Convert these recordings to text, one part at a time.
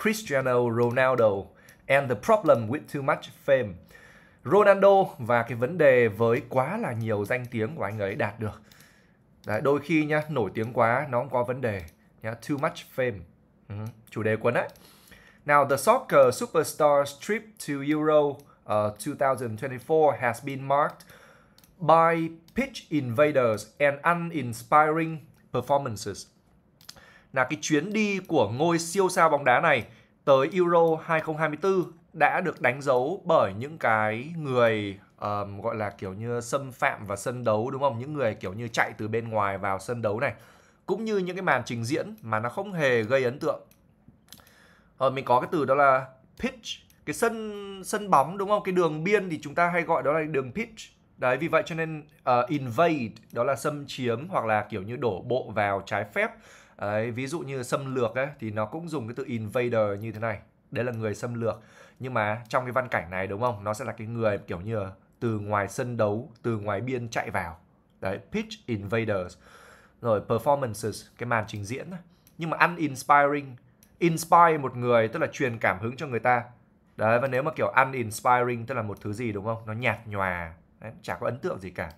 Cristiano Ronaldo and the problem with too much fame. Ronaldo và cái vấn đề với quá là nhiều danh tiếng của anh ấy đạt được. Đấy, đôi khi nhá, nổi tiếng quá nó cũng có vấn đề nhá, too much fame. Ừ, chủ đề cuốn ấy. Now the soccer superstar's trip to Euro ờ, uh, 2024 has been marked by pitch invaders and uninspiring performances là cái chuyến đi của ngôi siêu sao bóng đá này tới Euro 2024 đã được đánh dấu bởi những cái người um, gọi là kiểu như xâm phạm và sân đấu đúng không? Những người kiểu như chạy từ bên ngoài vào sân đấu này cũng như những cái màn trình diễn mà nó không hề gây ấn tượng. Ờ, mình có cái từ đó là pitch, cái sân sân bóng đúng không? Cái đường biên thì chúng ta hay gọi đó là đường pitch. Đấy vì vậy cho nên uh, invade đó là xâm chiếm hoặc là kiểu như đổ bộ vào trái phép Đấy, ví dụ như xâm lược ấy, thì nó cũng dùng cái từ invader như thế này đấy là người xâm lược nhưng mà trong cái văn cảnh này đúng không nó sẽ là cái người kiểu như từ ngoài sân đấu từ ngoài biên chạy vào đấy pitch invaders rồi performances cái màn trình diễn nhưng mà ăn inspiring, inspire một người tức là truyền cảm hứng cho người ta đấy và nếu mà kiểu ăn inspiring tức là một thứ gì đúng không nó nhạt nhòa đấy, chả có ấn tượng gì cả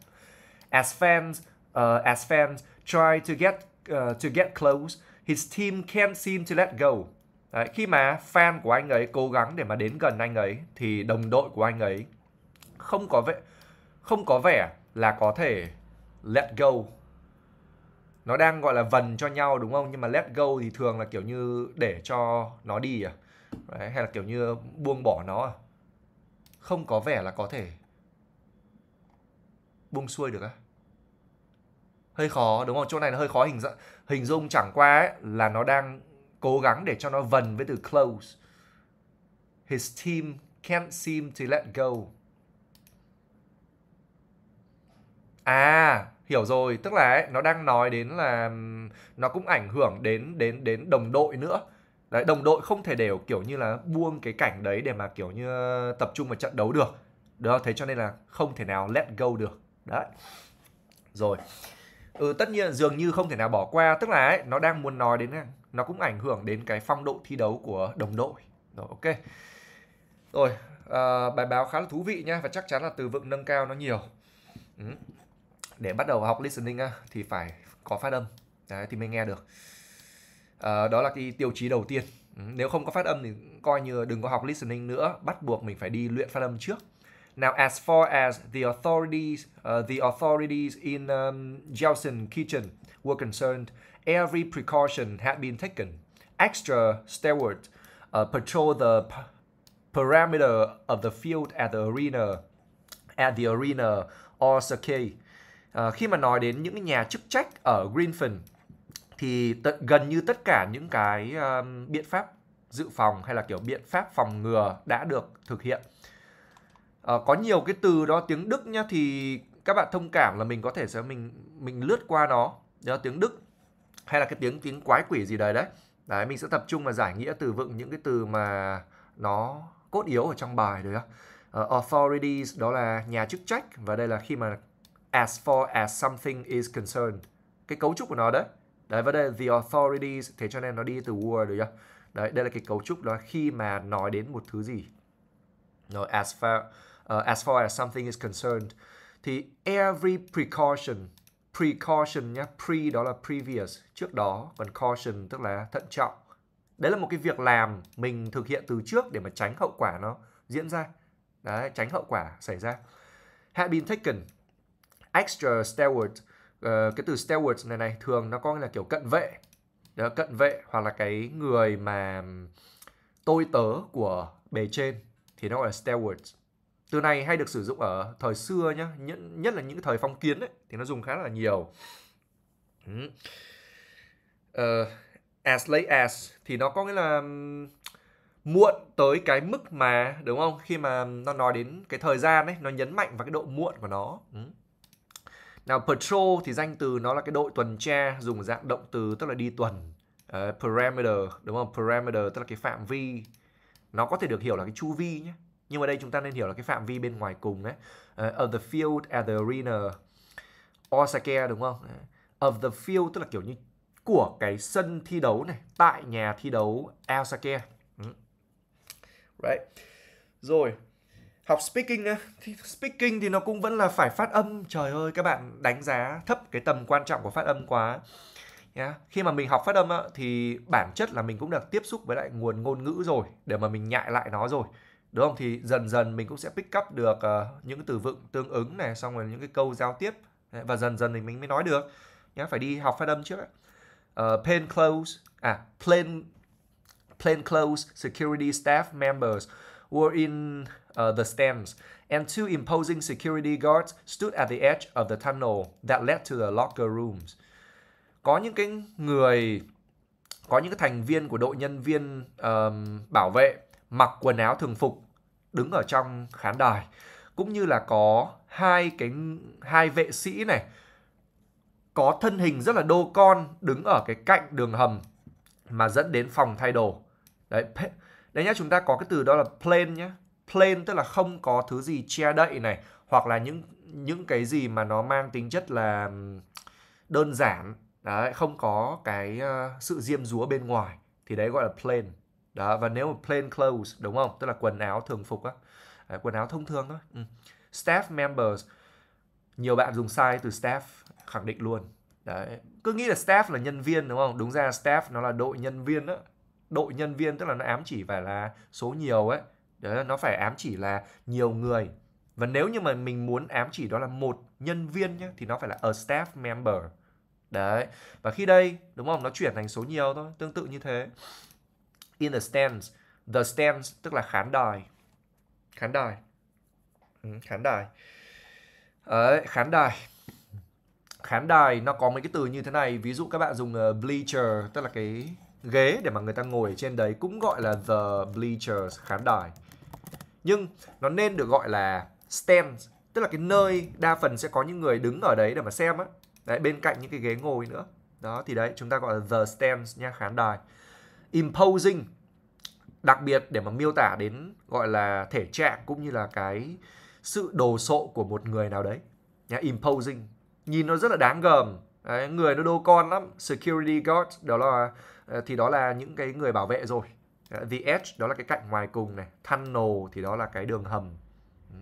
as fans uh, as fans try to get uh, to get close, his team can't seem to let go. Đấy, khi mà fan của anh ấy cố gắng để mà đến gần anh ấy thì đồng đội của anh ấy không có vẻ không có vẻ là có thể let go. Nó đang gọi là vần cho nhau đúng không? Nhưng mà let go thì thường là kiểu như để cho nó đi à. Đấy, hay là kiểu như buông bỏ nó à. Không có vẻ là có thể buông xuôi được á. À? hơi khó đúng không chỗ này là hơi khó hình dạng hình dung chẳng qua ấy, là nó đang cố gắng để cho nó vần với từ close his team can't seem to let go à hiểu rồi tức là ấy, nó đang nói đến là nó cũng ảnh hưởng đến đến đến đồng đội nữa đấy đồng đội không thể đều kiểu như là buông cái cảnh đấy để mà kiểu như ờ, tập trung vào trận đấu được đó thế cho nên là không thể nào let go được đấy rồi ừ, tất nhiên dường như không thể nào bỏ qua tức là ấy, nó đang muốn nói đến à, nó cũng ảnh hưởng đến cái phong độ thi đấu của đồng đội rồi ok rồi à, bài báo khá là thú vị nha và chắc chắn là từ vựng nâng cao nó nhiều ừ. để bắt đầu học listening thì phải có phát âm đấy thì mới nghe được à, đó là cái tiêu chí đầu tiên ừ, nếu không có phát âm thì coi như đừng có học listening nữa bắt buộc mình phải đi luyện phát âm trước Now, as far as the authorities, uh, the authorities in um, Jiaoxin Kitchen were concerned, every precaution had been taken. Extra stewards uh, patrol the perimeter of the field at the arena, at the arena or circuit. Uh, à, khi mà nói đến những nhà chức trách ở Greenfin thì gần như tất cả những cái um, biện pháp dự phòng hay là kiểu biện pháp phòng ngừa đã được thực hiện à, có nhiều cái từ đó tiếng Đức nhá thì các bạn thông cảm là mình có thể sẽ mình mình lướt qua nó đó tiếng Đức hay là cái tiếng tiếng quái quỷ gì đấy đấy đấy mình sẽ tập trung và giải nghĩa từ vựng những cái từ mà nó cốt yếu ở trong bài được không? Uh, authorities đó là nhà chức trách và đây là khi mà as for as something is concerned cái cấu trúc của nó đấy đấy và đây là the authorities thế cho nên nó đi từ word được chưa đấy đây là cái cấu trúc đó khi mà nói đến một thứ gì rồi as far uh, as far as something is concerned thì every precaution precaution nhé pre đó là previous trước đó còn caution tức là thận trọng đấy là một cái việc làm mình thực hiện từ trước để mà tránh hậu quả nó diễn ra đấy tránh hậu quả xảy ra had been taken extra steward uh, ờ, cái từ steward này này thường nó có là kiểu cận vệ đó, cận vệ hoặc là cái người mà tôi tớ của bề trên thì nó gọi là stewards từ này hay được sử dụng ở thời xưa nhá nhất là những thời phong kiến ấy, thì nó dùng khá là nhiều uh, as late as thì nó có nghĩa là muộn tới cái mức mà đúng không khi mà nó nói đến cái thời gian ấy nó nhấn mạnh vào cái độ muộn của nó ừ. nào patrol thì danh từ nó là cái đội tuần tra dùng dạng động từ tức là đi tuần uh, ờ, parameter đúng không parameter tức là cái phạm vi nó có thể được hiểu là cái chu vi nhé nhưng ở đây chúng ta nên hiểu là cái phạm vi bên ngoài cùng ấy uh, ờ, of the field at the arena Osaka đúng không ờ, of the field tức là kiểu như của cái sân thi đấu này tại nhà thi đấu Osaka ừ. right rồi học speaking thì speaking thì nó cũng vẫn là phải phát âm trời ơi các bạn đánh giá thấp cái tầm quan trọng của phát âm quá yeah. khi mà mình học phát âm á, thì bản chất là mình cũng được tiếp xúc với lại nguồn ngôn ngữ rồi để mà mình nhại lại nó rồi đúng không thì dần dần mình cũng sẽ pick up được uh, những từ vựng tương ứng này xong rồi những cái câu giao tiếp đấy, và dần dần thì mình mới nói được nhá phải đi học phát âm trước uh, plain clothes à plain plain clothes security staff members were in uh, the stands and two imposing security guards stood at the edge of the tunnel that led to the locker rooms có những cái người có những cái thành viên của đội nhân viên um, bảo vệ mặc quần áo thường phục đứng ở trong khán đài cũng như là có hai cái hai vệ sĩ này có thân hình rất là đô con đứng ở cái cạnh đường hầm mà dẫn đến phòng thay đồ đấy đấy nhá chúng ta có cái từ đó là plain nhá plain tức là không có thứ gì che đậy này hoặc là những những cái gì mà nó mang tính chất là đơn giản đấy không có cái uh, sự diêm dúa bên ngoài thì đấy gọi là plain đó và nếu mà plain clothes đúng không tức là quần áo thường phục á à, quần áo thông thường thôi ừ. staff members nhiều bạn dùng sai từ staff khẳng định luôn đấy cứ nghĩ là staff là nhân viên đúng không đúng ra staff nó là đội nhân viên đó đội nhân viên tức là nó ám chỉ phải là số nhiều ấy đấy nó phải ám chỉ là nhiều người và nếu như mà mình muốn ám chỉ đó là một nhân viên nhé thì nó phải là a staff member đấy và khi đây đúng không nó chuyển thành số nhiều thôi tương tự như thế in the stands the stands tức là khán đài khán đài ừ, khán đài ở khán đài khán đài nó có mấy cái từ như thế này ví dụ các bạn dùng ờ, bleacher tức là cái ghế để mà người ta ngồi trên đấy cũng gọi là the bleachers khán đài nhưng nó nên được gọi là stands tức là cái nơi đa phần sẽ có những người đứng ở đấy để mà xem á đấy bên cạnh những cái ghế ngồi nữa đó thì đấy chúng ta gọi là the stands nha khán đài imposing đặc biệt để mà miêu tả đến gọi là thể trạng cũng như là cái sự đồ sộ của một người nào đấy nhá imposing nhìn nó rất là đáng gờm đấy, người nó đô con lắm security guard đó là ờ, thì đó là những cái người bảo vệ rồi ờ, the edge đó là cái cạnh ngoài cùng này tunnel thì đó là cái đường hầm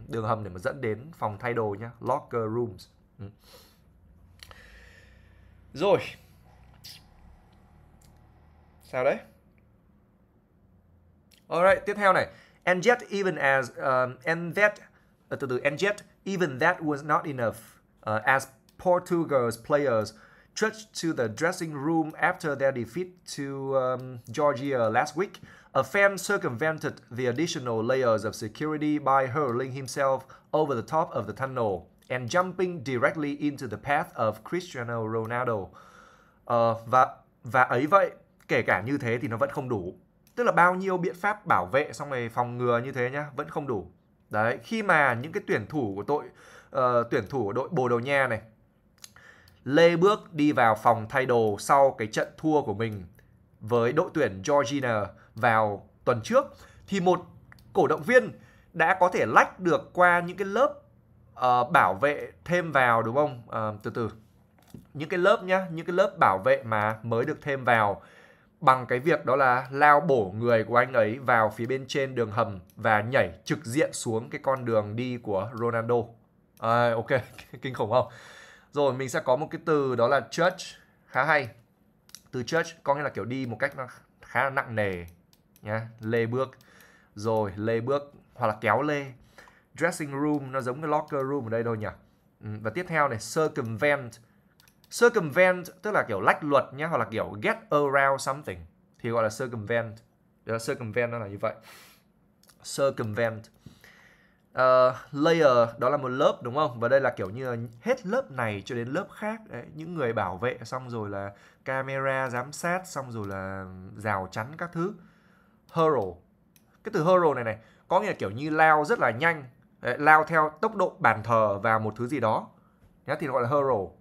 đường hầm để mà dẫn đến phòng thay đồ nhá locker rooms rồi sao đấy Alright, tiếp theo này. And yet even as um, and that uh, từ từ and yet even that was not enough uh, as Portugal's players trudged to the dressing room after their defeat to um, Georgia last week. A fan circumvented the additional layers of security by hurling himself over the top of the tunnel and jumping directly into the path of Cristiano Ronaldo. Uh, và và ấy vậy, kể cả như thế thì nó vẫn không đủ tức là bao nhiêu biện pháp bảo vệ xong rồi phòng ngừa như thế nhá vẫn không đủ đấy khi mà những cái tuyển thủ của tội uh, ờ, tuyển thủ của đội bồ đầu nha này lê bước đi vào phòng thay đồ sau cái trận thua của mình với đội tuyển Georgina vào tuần trước thì một cổ động viên đã có thể lách được qua những cái lớp uh, bảo vệ thêm vào đúng không uh, từ từ những cái lớp nhá những cái lớp bảo vệ mà mới được thêm vào bằng cái việc đó là lao bổ người của anh ấy vào phía bên trên đường hầm và nhảy trực diện xuống cái con đường đi của Ronaldo. À, ok, kinh khủng không? Rồi mình sẽ có một cái từ đó là church khá hay. Từ church có nghĩa là kiểu đi một cách nó khá là nặng nề nhá, lê bước. Rồi lê bước hoặc là kéo lê. Dressing room nó giống cái locker room ở đây thôi nhỉ? Ừ, và tiếp theo này circumvent circumvent tức là kiểu lách luật nhé hoặc là kiểu get around something thì gọi là circumvent đó là circumvent nó là như vậy circumvent uh, layer đó là một lớp đúng không và đây là kiểu như là hết lớp này cho đến lớp khác đấy, những người bảo vệ xong rồi là camera giám sát xong rồi là rào chắn các thứ hurl cái từ hurl này này có nghĩa là kiểu như lao rất là nhanh đấy, lao theo tốc độ bàn thờ vào một thứ gì đó nhá thì gọi là hurl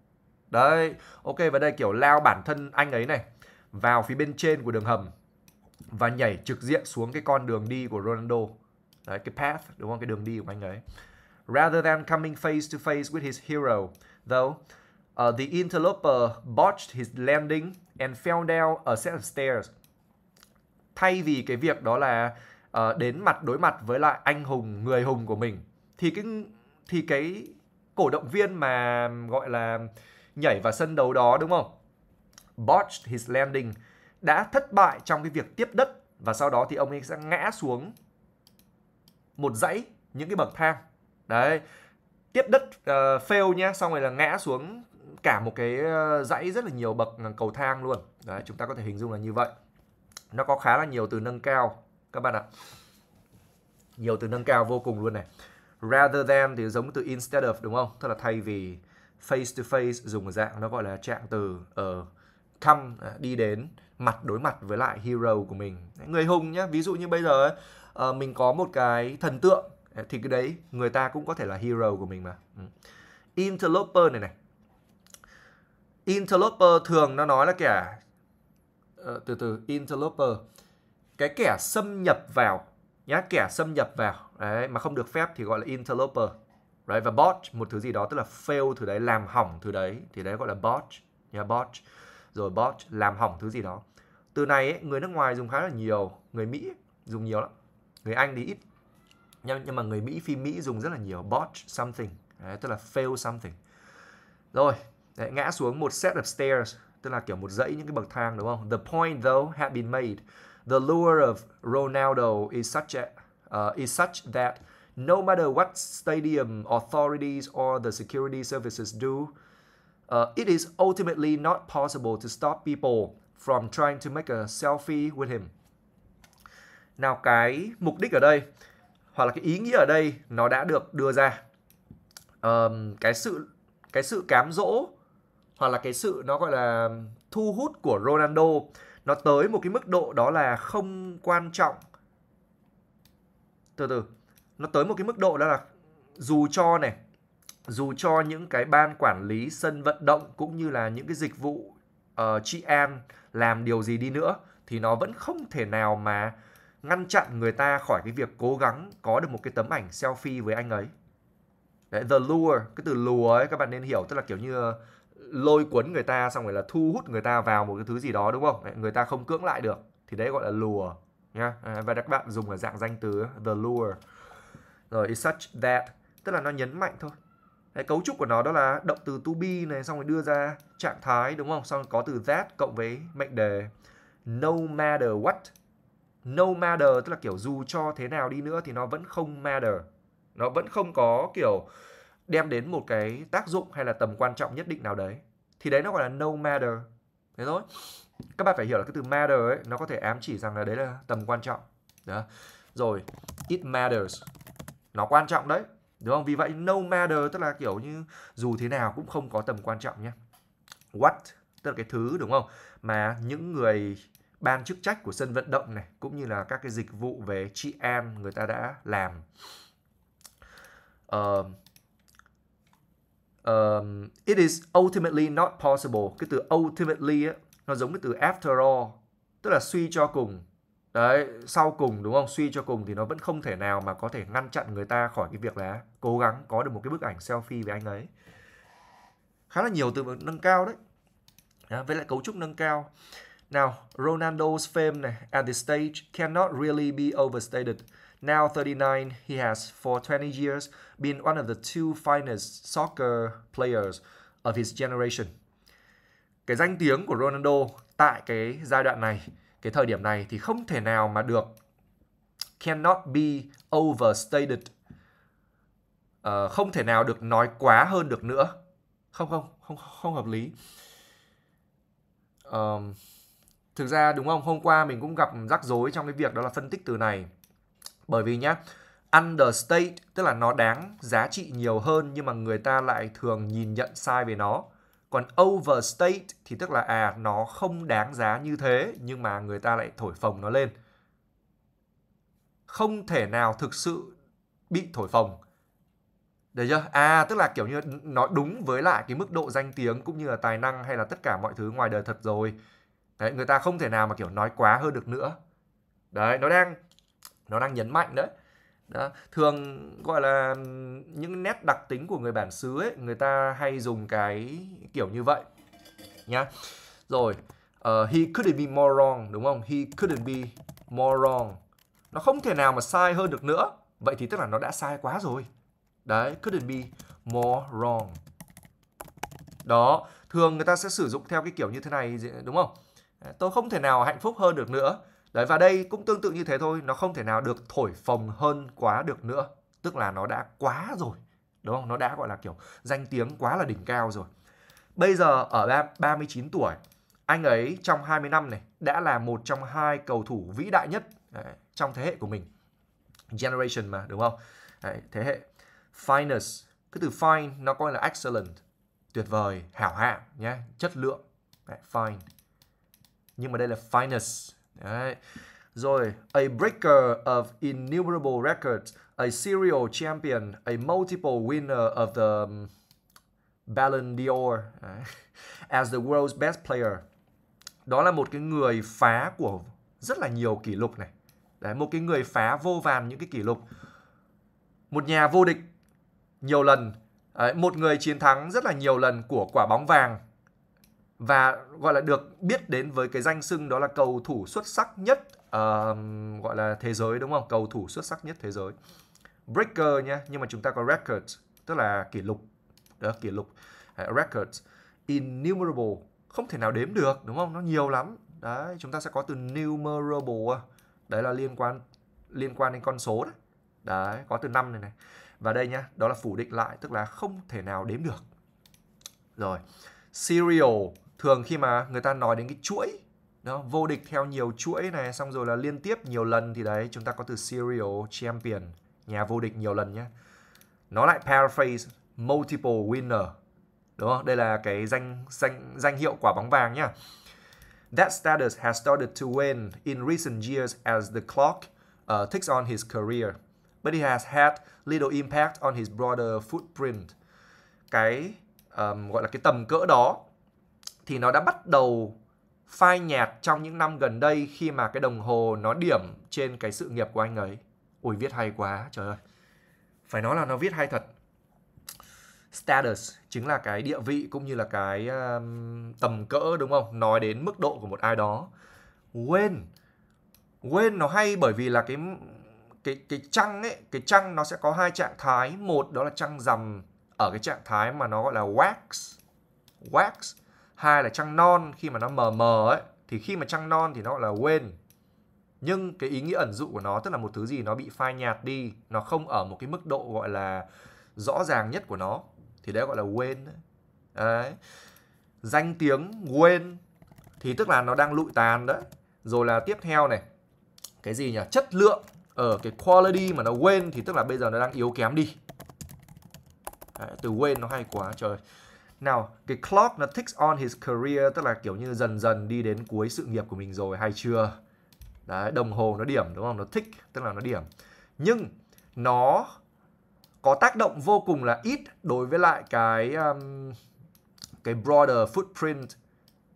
Đấy, ok và đây kiểu lao bản thân anh ấy này vào phía bên trên của đường hầm và nhảy trực diện xuống cái con đường đi của Ronaldo. Đấy, cái path, đúng không? Cái đường đi của anh ấy. Rather than coming face to face with his hero, though, uh, the interloper botched his landing and fell down a set of stairs. Thay vì cái việc đó là uh, đến mặt đối mặt với lại anh hùng, người hùng của mình, thì cái thì cái cổ động viên mà gọi là nhảy vào sân đấu đó đúng không? Botched his landing đã thất bại trong cái việc tiếp đất và sau đó thì ông ấy sẽ ngã xuống một dãy những cái bậc thang. Đấy. Tiếp đất uh, fail nhá, xong rồi là ngã xuống cả một cái ờ, dãy rất là nhiều bậc ờ, cầu thang luôn. Đấy, chúng ta có thể hình dung là như vậy. Nó có khá là nhiều từ nâng cao các bạn ạ. Nhiều từ nâng cao vô cùng luôn này. Rather than thì giống từ instead of đúng không? Tức là thay vì face to face dùng ở dạng nó gọi là trạng từ ở ờ, come à, đi đến mặt đối mặt với lại hero của mình người hùng nhá ví dụ như bây giờ ấy, ờ, mình có một cái thần tượng à, thì cái đấy người ta cũng có thể là hero của mình mà ừ. interloper này này interloper thường nó nói là kẻ uh, từ từ interloper cái kẻ xâm nhập vào nhá kẻ xâm nhập vào đấy mà không được phép thì gọi là interloper right và botch một thứ gì đó tức là fail thứ đấy làm hỏng thứ đấy thì đấy gọi là botch yeah, botch rồi botch làm hỏng thứ gì đó từ này ấy, người nước ngoài dùng khá là nhiều người mỹ dùng nhiều lắm người anh thì ít nhưng, nhưng mà người mỹ phim mỹ dùng rất là nhiều botch something đấy, tức là fail something rồi đấy, ngã xuống một set of stairs tức là kiểu một dãy những cái bậc thang đúng không the point though had been made the lure of Ronaldo is such a, uh, is such that No matter what stadium authorities or the security services do, uh, it is ultimately not possible to stop people from trying to make a selfie with him. Nào cái mục đích ở đây hoặc là cái ý nghĩa ở đây nó đã được đưa ra. Um, cái sự cái sự cám dỗ hoặc là cái sự nó gọi là thu hút của Ronaldo nó tới một cái mức độ đó là không quan trọng từ từ nó tới một cái mức độ đó là dù cho này dù cho những cái ban quản lý sân vận động cũng như là những cái dịch vụ uh, trị an làm điều gì đi nữa thì nó vẫn không thể nào mà ngăn chặn người ta khỏi cái việc cố gắng có được một cái tấm ảnh selfie với anh ấy. Đấy, the lure, cái từ lùa ấy các bạn nên hiểu tức là kiểu như ờ, lôi cuốn người ta xong rồi là thu hút người ta vào một cái thứ gì đó đúng không? Đấy, người ta không cưỡng lại được thì đấy gọi là lùa nhá. À, và các bạn dùng ở dạng danh từ the lure rồi such that tức là nó nhấn mạnh thôi Đấy, cấu trúc của nó đó là động từ to be này xong rồi đưa ra trạng thái đúng không xong rồi có từ that cộng với mệnh đề no matter what no matter tức là kiểu dù cho thế nào đi nữa thì nó vẫn không matter nó vẫn không có kiểu đem đến một cái tác dụng hay là tầm quan trọng nhất định nào đấy thì đấy nó gọi là no matter thế thôi các bạn phải hiểu là cái từ matter ấy nó có thể ám chỉ rằng là đấy là tầm quan trọng đó rồi it matters nó quan trọng đấy đúng không vì vậy no matter tức là kiểu như dù thế nào cũng không có tầm quan trọng nhé what tức là cái thứ đúng không mà những người ban chức trách của sân vận động này cũng như là các cái dịch vụ về chị em người ta đã làm uh, um, it is ultimately not possible cái từ ultimately ấy, nó giống cái từ after all tức là suy cho cùng đấy sau cùng đúng không suy cho cùng thì nó vẫn không thể nào mà có thể ngăn chặn người ta khỏi cái việc là cố gắng có được một cái bức ảnh selfie với anh ấy khá là nhiều từ vựng nâng cao đấy à, với lại cấu trúc nâng cao nào Ronaldo's fame này at this stage cannot really be overstated now 39 he has for 20 years been one of the two finest soccer players of his generation cái danh tiếng của Ronaldo tại cái giai đoạn này cái thời điểm này thì không thể nào mà được cannot be overstated uh, không thể nào được nói quá hơn được nữa không không không không hợp lý um, thực ra đúng không hôm qua mình cũng gặp rắc rối trong cái việc đó là phân tích từ này bởi vì nhá understate tức là nó đáng giá trị nhiều hơn nhưng mà người ta lại thường nhìn nhận sai về nó còn overstate thì tức là à nó không đáng giá như thế nhưng mà người ta lại thổi phồng nó lên không thể nào thực sự bị thổi phồng được chưa à tức là kiểu như nó đúng với lại cái mức độ danh tiếng cũng như là tài năng hay là tất cả mọi thứ ngoài đời thật rồi đấy người ta không thể nào mà kiểu nói quá hơn được nữa đấy nó đang nó đang nhấn mạnh đấy đó. thường gọi là những nét đặc tính của người bản xứ ấy người ta hay dùng cái kiểu như vậy nhá rồi uh, he couldn't be more wrong đúng không he couldn't be more wrong nó không thể nào mà sai hơn được nữa vậy thì tức là nó đã sai quá rồi đấy couldn't be more wrong đó thường người ta sẽ sử dụng theo cái kiểu như thế này đúng không tôi không thể nào hạnh phúc hơn được nữa Đấy và đây cũng tương tự như thế thôi, nó không thể nào được thổi phồng hơn quá được nữa, tức là nó đã quá rồi. Đúng không? Nó đã gọi là kiểu danh tiếng quá là đỉnh cao rồi. Bây giờ ở 39 tuổi, anh ấy trong 20 năm này đã là một trong hai cầu thủ vĩ đại nhất đấy, trong thế hệ của mình. Generation mà, đúng không? Đấy, thế hệ finest, cái từ fine nó coi là excellent, tuyệt vời, hảo hạng nhé, chất lượng. Đấy, fine. Nhưng mà đây là finest Đấy. Rồi, a breaker of innumerable records, a serial champion, a multiple winner of the um, Ballon d'Or as the world's best player. Đó là một cái người phá của rất là nhiều kỷ lục này. Đấy, một cái người phá vô vàn những cái kỷ lục. Một nhà vô địch nhiều lần, Đấy, một người chiến thắng rất là nhiều lần của quả bóng vàng và gọi là được biết đến với cái danh xưng đó là cầu thủ xuất sắc nhất uh, gọi là thế giới đúng không? Cầu thủ xuất sắc nhất thế giới. Breaker nha, nhưng mà chúng ta có record tức là kỷ lục. Đó, kỷ lục. Uh, records innumerable, không thể nào đếm được đúng không? Nó nhiều lắm. Đấy, chúng ta sẽ có từ numerable. À. Đấy là liên quan liên quan đến con số đấy. Đấy, có từ năm này này. Và đây nhá, đó là phủ định lại tức là không thể nào đếm được. Rồi. Serial thường khi mà người ta nói đến cái chuỗi đó vô địch theo nhiều chuỗi này xong rồi là liên tiếp nhiều lần thì đấy chúng ta có từ serial champion nhà vô địch nhiều lần nhé nó lại paraphrase multiple winner đúng không đây là cái danh danh danh hiệu quả bóng vàng nhá that status has started to win in recent years as the clock uh, ticks on his career but it has had little impact on his broader footprint cái um, gọi là cái tầm cỡ đó thì nó đã bắt đầu phai nhạt trong những năm gần đây khi mà cái đồng hồ nó điểm trên cái sự nghiệp của anh ấy. Ui viết hay quá, trời ơi. Phải nói là nó viết hay thật. Status chính là cái địa vị cũng như là cái um, tầm cỡ đúng không? Nói đến mức độ của một ai đó. When When nó hay bởi vì là cái cái cái trăng ấy, cái trăng nó sẽ có hai trạng thái, một đó là trăng rằm ở cái trạng thái mà nó gọi là wax. Wax hai là trăng non khi mà nó mờ mờ ấy thì khi mà trăng non thì nó gọi là quên nhưng cái ý nghĩa ẩn dụ của nó tức là một thứ gì nó bị phai nhạt đi nó không ở một cái mức độ gọi là rõ ràng nhất của nó thì đấy gọi là quên đấy, danh tiếng quên thì tức là nó đang lụi tàn đấy rồi là tiếp theo này cái gì nhỉ chất lượng ở cái quality mà nó quên thì tức là bây giờ nó đang yếu kém đi đấy, từ quên nó hay quá trời nào cái clock nó ticks on his career tức là kiểu như dần dần đi đến cuối sự nghiệp của mình rồi hay chưa đấy đồng hồ nó điểm đúng không nó tick tức là nó điểm nhưng nó có tác động vô cùng là ít đối với lại cái um, cái broader footprint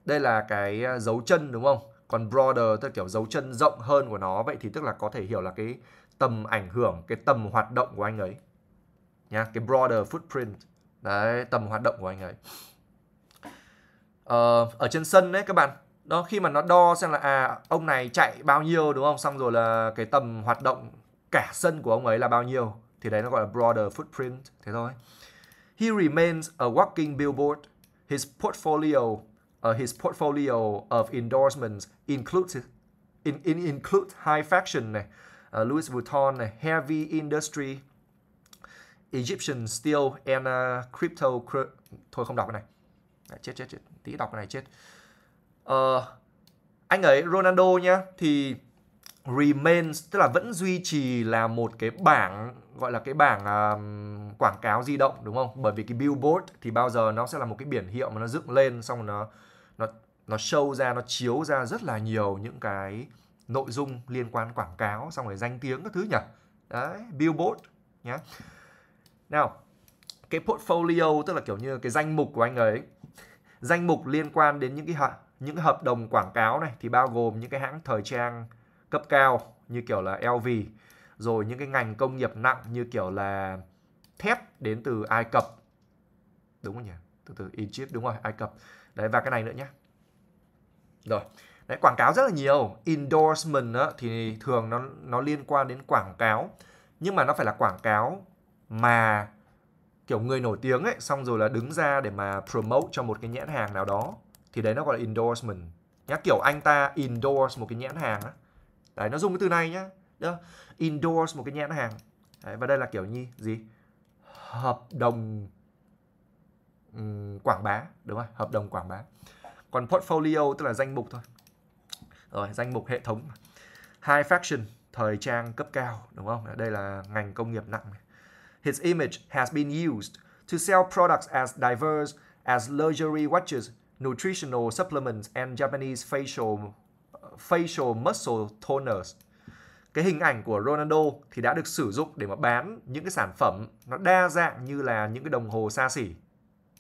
đây là cái uh, dấu chân đúng không còn broader tức là kiểu dấu chân rộng hơn của nó vậy thì tức là có thể hiểu là cái tầm ảnh hưởng cái tầm hoạt động của anh ấy nhá cái broader footprint đấy tầm hoạt động của anh ấy ờ, ở trên sân đấy các bạn đó khi mà nó đo xem là à ông này chạy bao nhiêu đúng không xong rồi là cái tầm hoạt động cả sân của ông ấy là bao nhiêu thì đấy nó gọi là broader footprint thế thôi he remains a walking billboard his portfolio uh, his portfolio of endorsements includes in, in include high fashion này uh, Louis Vuitton này heavy industry Egyptian Steel and uh, Crypto thôi không đọc cái này Đấy, chết chết chết tí đọc cái này chết uh, anh ấy Ronaldo nhá thì remains tức là vẫn duy trì là một cái bảng gọi là cái bảng um, quảng cáo di động đúng không bởi vì cái billboard thì bao giờ nó sẽ là một cái biển hiệu mà nó dựng lên xong rồi nó nó nó show ra nó chiếu ra rất là nhiều những cái nội dung liên quan quảng cáo xong rồi danh tiếng các thứ nhỉ đấy billboard nhá nào cái portfolio tức là kiểu như cái danh mục của anh ấy danh mục liên quan đến những cái hợp những cái hợp đồng quảng cáo này thì bao gồm những cái hãng thời trang cấp cao như kiểu là LV rồi những cái ngành công nghiệp nặng như kiểu là thép đến từ Ai Cập đúng không nhỉ từ từ Egypt đúng rồi Ai Cập đấy và cái này nữa nhé rồi đấy quảng cáo rất là nhiều endorsement á, thì thường nó nó liên quan đến quảng cáo nhưng mà nó phải là quảng cáo mà kiểu người nổi tiếng ấy xong rồi là đứng ra để mà promote cho một cái nhãn hàng nào đó thì đấy nó gọi là endorsement nhá kiểu anh ta endorse một cái nhãn hàng á đấy nó dùng cái từ này nhá đó endorse một cái nhãn hàng đấy, và đây là kiểu như gì hợp đồng um, quảng bá đúng không hợp đồng quảng bá còn portfolio tức là danh mục thôi rồi danh mục hệ thống high fashion thời trang cấp cao đúng không đây là ngành công nghiệp nặng này his image has been used to sell products as diverse as luxury watches, nutritional supplements and Japanese facial facial muscle toners. Cái hình ảnh của Ronaldo thì đã được sử dụng để mà bán những cái sản phẩm nó đa dạng như là những cái đồng hồ xa xỉ.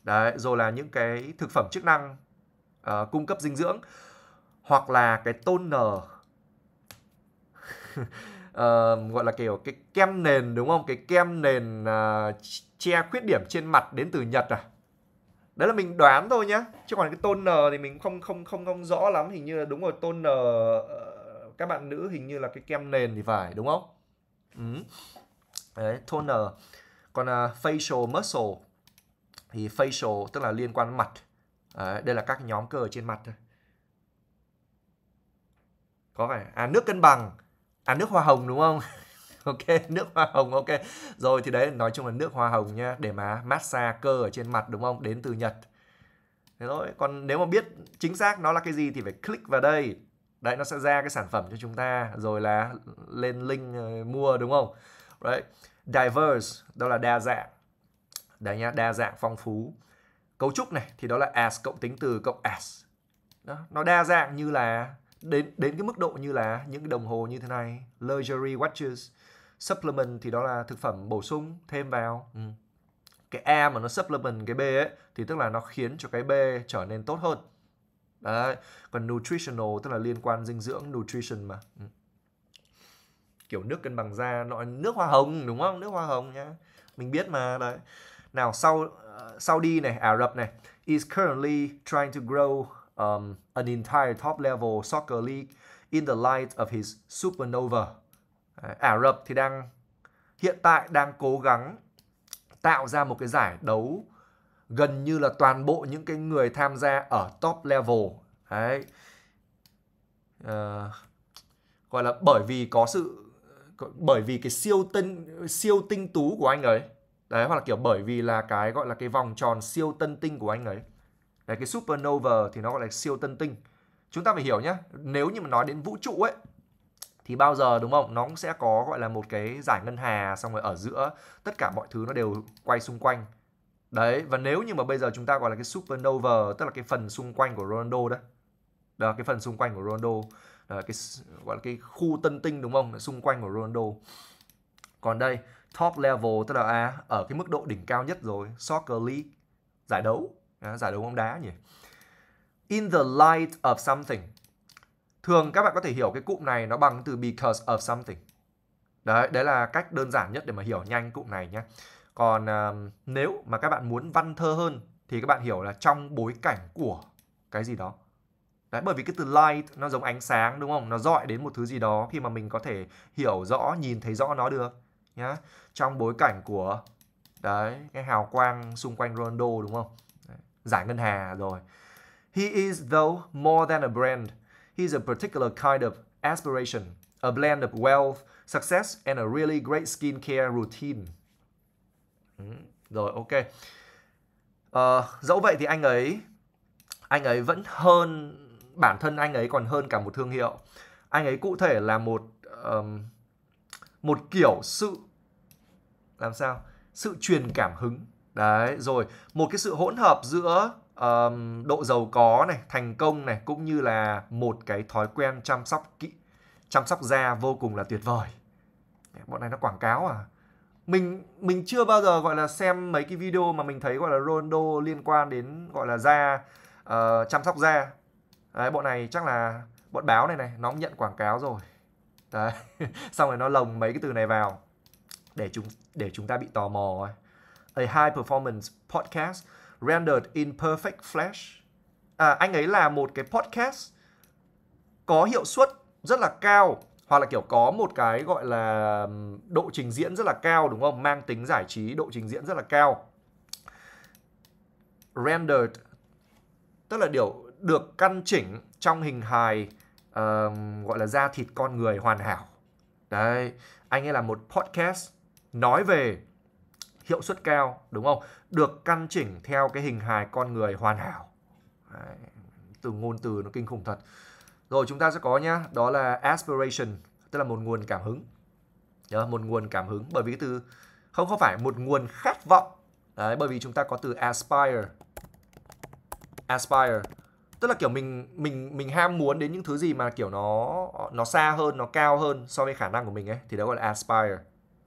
Đấy, rồi là những cái thực phẩm chức năng uh, cung cấp dinh dưỡng hoặc là cái toner uh, gọi là kiểu cái kem nền đúng không cái kem nền uh, che khuyết điểm trên mặt đến từ nhật à đấy là mình đoán thôi nhá chứ còn cái n thì mình không không không không rõ lắm hình như là đúng rồi toner uh, ờ, các bạn nữ hình như là cái kem nền thì phải đúng không ừ. đấy toner còn uh, facial muscle thì facial tức là liên quan mặt đấy, đây là các nhóm cơ ở trên mặt thôi có phải à, à nước cân bằng à nước hoa hồng đúng không ok nước hoa hồng ok rồi thì đấy nói chung là nước hoa hồng nha để mà massage cơ ở trên mặt đúng không đến từ nhật thế thôi còn nếu mà biết chính xác nó là cái gì thì phải click vào đây đấy nó sẽ ra cái sản phẩm cho chúng ta rồi là lên link ờ, mua đúng không đấy diverse đó là đa dạng đấy nhá đa dạng phong phú cấu trúc này thì đó là as cộng tính từ cộng as đó, nó đa dạng như là đến đến cái mức độ như là những cái đồng hồ như thế này luxury watches supplement thì đó là thực phẩm bổ sung thêm vào ừ. cái A mà nó supplement cái B ấy thì tức là nó khiến cho cái B trở nên tốt hơn đấy còn nutritional tức là liên quan dinh dưỡng nutrition mà ừ. kiểu nước cân bằng da loại nước hoa hồng đúng không nước hoa hồng nhá mình biết mà đấy nào sau ờ, Saudi này Ả Rập này is currently trying to grow um, an entire top level soccer league in the light of his supernova. Uh, Ả Rập thì đang hiện tại đang cố gắng tạo ra một cái giải đấu gần như là toàn bộ những cái người tham gia ở top level đấy à, gọi là bởi vì có sự bởi vì cái siêu tinh siêu tinh tú của anh ấy đấy hoặc là kiểu bởi vì là cái gọi là cái vòng tròn siêu tân tinh của anh ấy Đấy, cái supernova thì nó gọi là siêu tân tinh. Chúng ta phải hiểu nhé, nếu như mà nói đến vũ trụ ấy, thì bao giờ đúng không nó cũng sẽ có gọi là một cái giải ngân hà xong rồi ở giữa tất cả mọi thứ nó đều quay xung quanh đấy và nếu như mà bây giờ chúng ta gọi là cái supernova tức là cái phần xung quanh của Ronaldo đó đó cái phần xung quanh của Ronaldo đó, cái gọi là cái khu tân tinh đúng không xung quanh của Ronaldo còn đây top level tức là à, ở cái mức độ đỉnh cao nhất rồi soccer league giải đấu giải đấu bóng đá nhỉ in the light of something thường các bạn có thể hiểu cái cụm này nó bằng từ because of something đấy đấy là cách đơn giản nhất để mà hiểu nhanh cụm này nhé còn uh, nếu mà các bạn muốn văn thơ hơn thì các bạn hiểu là trong bối cảnh của cái gì đó Đấy, bởi vì cái từ light nó giống ánh sáng đúng không? Nó dọi đến một thứ gì đó khi mà mình có thể hiểu rõ, nhìn thấy rõ nó được nhá. Trong bối cảnh của đấy cái hào quang xung quanh Ronaldo đúng không? giải ngân hà rồi. He is though more than a brand. He is a particular kind of aspiration, a blend of wealth, success and a really great skincare routine. Ừ, rồi ok. Uh, dẫu vậy thì anh ấy anh ấy vẫn hơn bản thân anh ấy còn hơn cả một thương hiệu. Anh ấy cụ thể là một um, một kiểu sự làm sao? Sự truyền cảm hứng Đấy, rồi một cái sự hỗn hợp giữa um, độ giàu có này, thành công này cũng như là một cái thói quen chăm sóc kỹ, chăm sóc da vô cùng là tuyệt vời. Bọn này nó quảng cáo à? Mình mình chưa bao giờ gọi là xem mấy cái video mà mình thấy gọi là Ronaldo liên quan đến gọi là da uh, chăm sóc da. Đấy, bọn này chắc là bọn báo này này, nó cũng nhận quảng cáo rồi. Đấy, xong rồi nó lồng mấy cái từ này vào để chúng để chúng ta bị tò mò thôi a high performance podcast rendered in perfect flash. À, anh ấy là một cái podcast có hiệu suất rất là cao hoặc là kiểu có một cái gọi là độ trình diễn rất là cao đúng không? Mang tính giải trí, độ trình diễn rất là cao. Rendered tức là điều được căn chỉnh trong hình hài uh, gọi là da thịt con người hoàn hảo. Đấy, anh ấy là một podcast nói về hiệu suất cao đúng không được căn chỉnh theo cái hình hài con người hoàn hảo Đấy, từ ngôn từ nó kinh khủng thật rồi chúng ta sẽ có nhá đó là aspiration tức là một nguồn cảm hứng nhớ một nguồn cảm hứng bởi vì cái từ không không phải một nguồn khát vọng Đấy, bởi vì chúng ta có từ aspire aspire tức là kiểu mình mình mình ham muốn đến những thứ gì mà kiểu nó nó xa hơn nó cao hơn so với khả năng của mình ấy thì đó gọi là aspire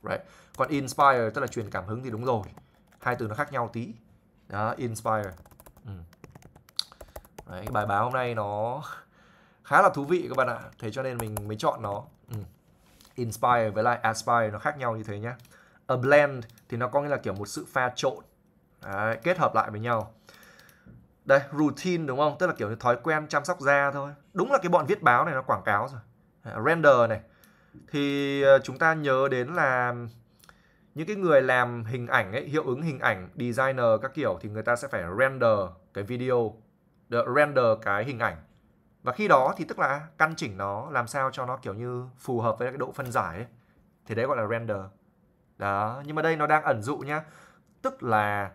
Đấy. Còn inspire tức là truyền cảm hứng thì đúng rồi. Hai từ nó khác nhau tí. Đó, inspire. Ừ. Đấy, cái bài báo hôm nay nó khá là thú vị các bạn ạ. Thế cho nên mình mới chọn nó. Ừ. Inspire với lại aspire nó khác nhau như thế nhé. A blend thì nó có nghĩa là kiểu một sự pha trộn. Đấy, kết hợp lại với nhau. Đây, routine đúng không? Tức là kiểu như thói quen chăm sóc da thôi. Đúng là cái bọn viết báo này nó quảng cáo rồi. Render này, thì ờ, chúng ta nhớ đến là những cái người làm hình ảnh ấy, hiệu ứng hình ảnh, designer các kiểu thì người ta sẽ phải render cái video, render cái hình ảnh. Và khi đó thì tức là căn chỉnh nó làm sao cho nó kiểu như phù hợp với cái độ phân giải ấy. Thì đấy gọi là render. Đó, nhưng mà đây nó đang ẩn dụ nhá. Tức là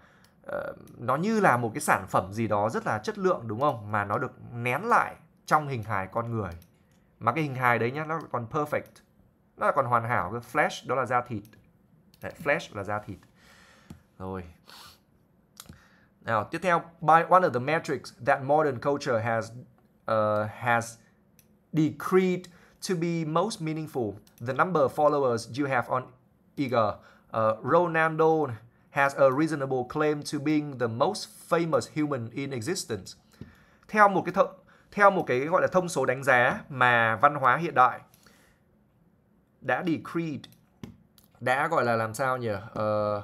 uh, nó như là một cái sản phẩm gì đó rất là chất lượng đúng không? Mà nó được nén lại trong hình hài con người. Mà cái hình hài đấy nhá, nó còn perfect nó là còn hoàn hảo cơ flesh đó là da thịt Đấy, flesh là da thịt rồi nào tiếp theo by one of the metrics that modern culture has uh, has decreed to be most meaningful the number of followers you have on Eager uh, ờ, Ronaldo has a reasonable claim to being the most famous human in existence theo một cái theo một cái gọi là thông số đánh giá mà văn hóa hiện đại đã decreed đã gọi là làm sao nhỉ uh,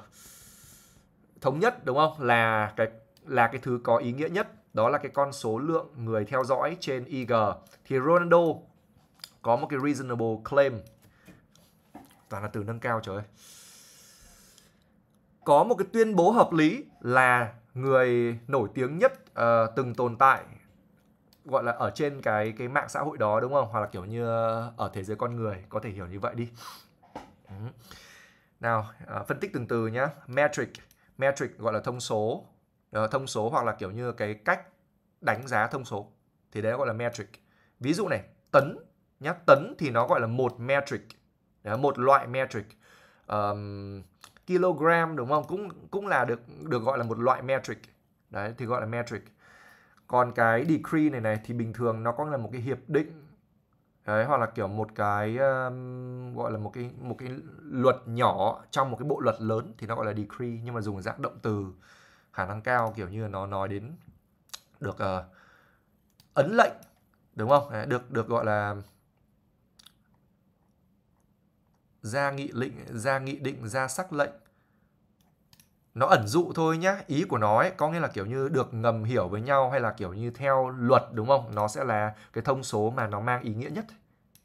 thống nhất đúng không là cái là cái thứ có ý nghĩa nhất đó là cái con số lượng người theo dõi trên IG thì Ronaldo có một cái reasonable claim toàn là từ nâng cao trời có một cái tuyên bố hợp lý là người nổi tiếng nhất uh, từng tồn tại gọi là ở trên cái cái mạng xã hội đó đúng không hoặc là kiểu như ở thế giới con người có thể hiểu như vậy đi nào à, phân tích từng từ nhá metric metric gọi là thông số ờ, thông số hoặc là kiểu như cái cách đánh giá thông số thì đấy gọi là metric ví dụ này tấn nhá tấn thì nó gọi là một metric một loại metric um, kg đúng không cũng cũng là được được gọi là một loại metric đấy thì gọi là metric còn cái decree này này thì bình thường nó có là một cái hiệp định đấy hoặc là kiểu một cái um, gọi là một cái một cái luật nhỏ trong một cái bộ luật lớn thì nó gọi là decree nhưng mà dùng dạng động từ khả năng cao kiểu như là nó nói đến được uh, ấn lệnh đúng không đấy, được được gọi là ra nghị lệnh ra nghị định ra sắc lệnh nó ẩn dụ thôi nhá ý của nó ấy, có nghĩa là kiểu như được ngầm hiểu với nhau hay là kiểu như theo luật đúng không nó sẽ là cái thông số mà nó mang ý nghĩa nhất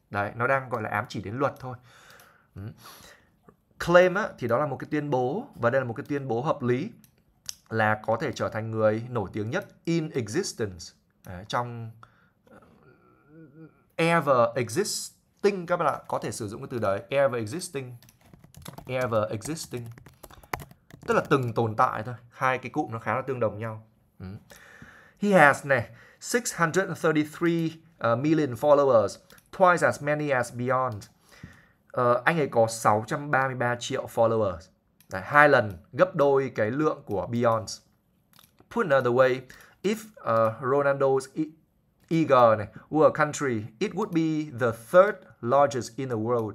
đấy nó đang gọi là ám chỉ đến luật thôi claim á, thì đó là một cái tuyên bố và đây là một cái tuyên bố hợp lý là có thể trở thành người nổi tiếng nhất in existence trong ờ, ever existing các bạn ạ có thể sử dụng cái từ đấy ever existing ever existing tức là từng tồn tại thôi hai cái cụm nó khá là tương đồng nhau ừ. he has này 633 uh, ờ, million followers twice as many as beyond uh, anh ấy có 633 triệu followers Đấy, hai lần gấp đôi cái lượng của beyond put another way if uh, Ronaldo's ego này were a country it would be the third largest in the world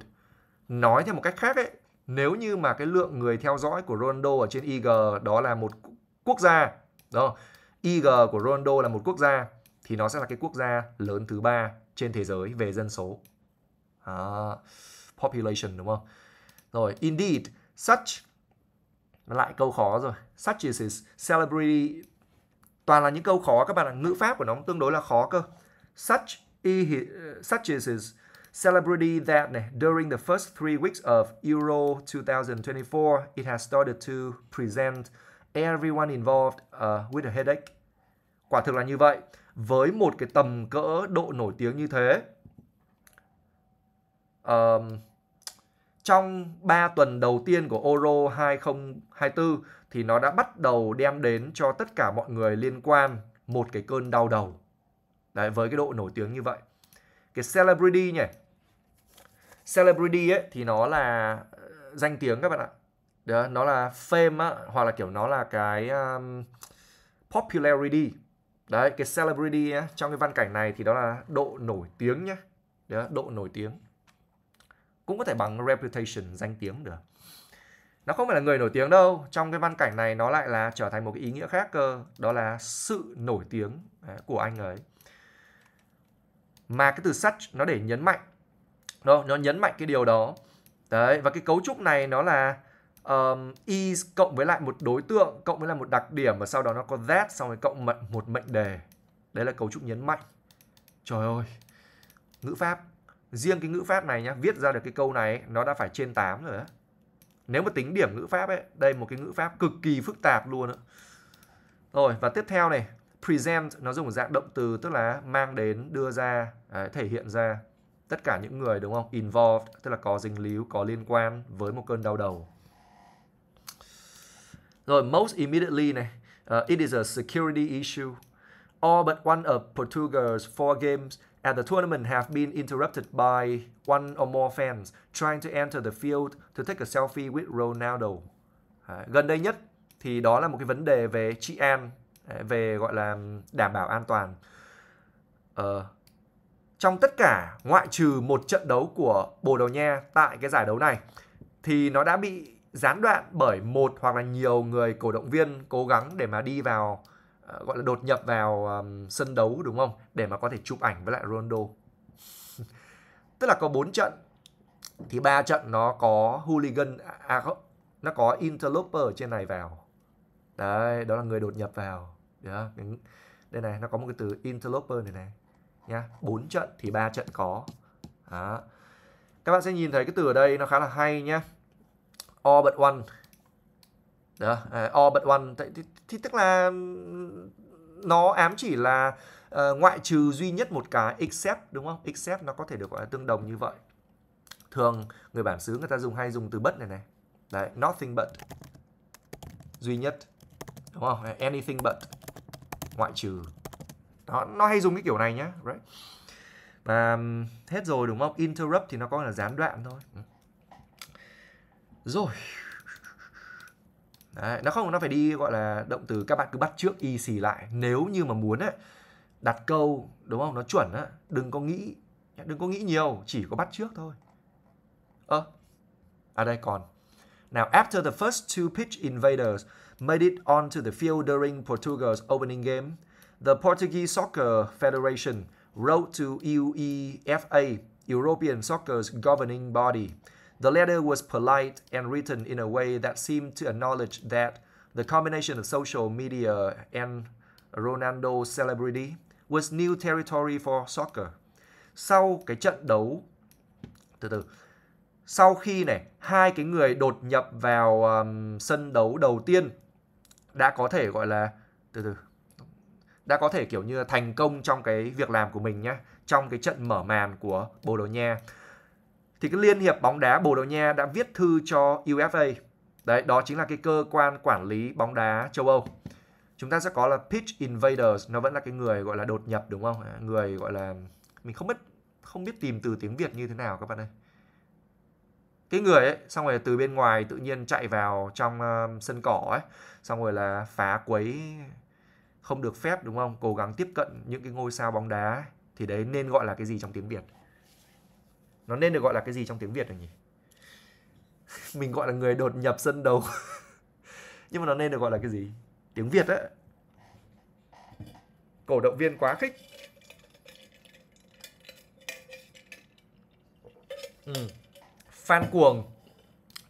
nói theo một cách khác ấy nếu như mà cái lượng người theo dõi của Ronaldo ở trên IG đó là một quốc gia đó IG của Ronaldo là một quốc gia thì nó sẽ là cái quốc gia lớn thứ ba trên thế giới về dân số à, population đúng không rồi indeed such lại câu khó rồi such is his celebrity toàn là những câu khó các bạn ạ ngữ pháp của nó cũng tương đối là khó cơ such is, such is his Celebrity that này, during the first three weeks of Euro 2024, it has started to present everyone involved uh, with a headache. Quả thực là như vậy. Với một cái tầm cỡ độ nổi tiếng như thế, um, trong 3 tuần đầu tiên của Euro 2024 thì nó đã bắt đầu đem đến cho tất cả mọi người liên quan một cái cơn đau đầu. Đấy, với cái độ nổi tiếng như vậy cái celebrity nhỉ celebrity ấy thì nó là ờ, danh tiếng các bạn ạ đó nó là fame á, hoặc là kiểu nó là cái um, popularity đấy cái celebrity á, trong cái văn cảnh này thì đó là độ nổi tiếng nhé đó, độ nổi tiếng cũng có thể bằng reputation danh tiếng được nó không phải là người nổi tiếng đâu trong cái văn cảnh này nó lại là trở thành một cái ý nghĩa khác cơ đó là sự nổi tiếng à, của anh ấy mà cái từ such nó để nhấn mạnh nó nó nhấn mạnh cái điều đó đấy và cái cấu trúc này nó là um, is cộng với lại một đối tượng cộng với lại một đặc điểm và sau đó nó có that xong rồi cộng một mệnh đề đấy là cấu trúc nhấn mạnh trời ơi ngữ pháp riêng cái ngữ pháp này nhá viết ra được cái câu này nó đã phải trên 8 rồi đó. nếu mà tính điểm ngữ pháp ấy đây một cái ngữ pháp cực kỳ phức tạp luôn đó. rồi và tiếp theo này present nó dùng ở dạng động từ tức là mang đến đưa ra Đấy, thể hiện ra tất cả những người đúng không involved tức là có dính líu có liên quan với một cơn đau đầu rồi most immediately này uh, it is a security issue all but one of Portugal's four games at the tournament have been interrupted by one or more fans trying to enter the field to take a selfie with Ronaldo à, gần đây nhất thì đó là một cái vấn đề về trị an về gọi là đảm bảo an toàn uh, trong tất cả ngoại trừ một trận đấu của Bồ Đào Nha tại cái giải đấu này thì nó đã bị gián đoạn bởi một hoặc là nhiều người cổ động viên cố gắng để mà đi vào ờ, gọi là đột nhập vào um, sân đấu đúng không để mà có thể chụp ảnh với lại Ronaldo tức là có 4 trận thì ba trận nó có hooligan à, à nó có interloper ở trên này vào đấy đó là người đột nhập vào yeah. đây này nó có một cái từ interloper này này nhá. 4 trận thì 3 trận có. Đó. Các bạn sẽ nhìn thấy cái từ ở đây nó khá là hay nhá. All but one. Đó, uh, all but one thì, thì, thì tức là nó ám chỉ là uh, ngoại trừ duy nhất một cái except đúng không? Except nó có thể được gọi là tương đồng như vậy. Thường người bản xứ người ta dùng hay dùng từ but này này. Đấy, nothing but. Duy nhất. Đúng không? Anything but. Ngoại trừ đó nó hay dùng cái kiểu này nhá right. và hết rồi đúng không interrupt thì nó có là gián đoạn thôi ừ. rồi Đấy, nó không nó phải đi gọi là động từ các bạn cứ bắt trước y xì lại nếu như mà muốn ấy, đặt câu đúng không nó chuẩn á đừng có nghĩ đừng có nghĩ nhiều chỉ có bắt trước thôi ơ à, ở à đây còn Now, after the first two pitch invaders made it onto the field during Portugal's opening game, the Portuguese Soccer Federation wrote to UEFA, European Soccer's governing body. The letter was polite and written in a way that seemed to acknowledge that the combination of social media and Ronaldo's celebrity was new territory for soccer. Sau cái trận đấu từ từ sau khi này hai cái người đột nhập vào um, sân đấu đầu tiên đã có thể gọi là từ từ đã có thể kiểu như thành công trong cái việc làm của mình nhé trong cái trận mở màn của Bồ Đào Nha thì cái liên hiệp bóng đá Bồ Đào Nha đã viết thư cho UEFA đấy đó chính là cái cơ quan quản lý bóng đá châu Âu chúng ta sẽ có là pitch invaders nó vẫn là cái người gọi là đột nhập đúng không à, người gọi là mình không biết không biết tìm từ tiếng Việt như thế nào các bạn ơi cái người ấy xong rồi từ bên ngoài tự nhiên chạy vào trong uh, sân cỏ ấy xong rồi là phá quấy không được phép đúng không cố gắng tiếp cận những cái ngôi sao bóng đá thì đấy nên gọi là cái gì trong tiếng việt nó nên được gọi là cái gì trong tiếng việt rồi nhỉ mình gọi là người đột nhập sân đấu nhưng mà nó nên được gọi là cái gì tiếng việt á? cổ động viên quá khích ừ. fan cuồng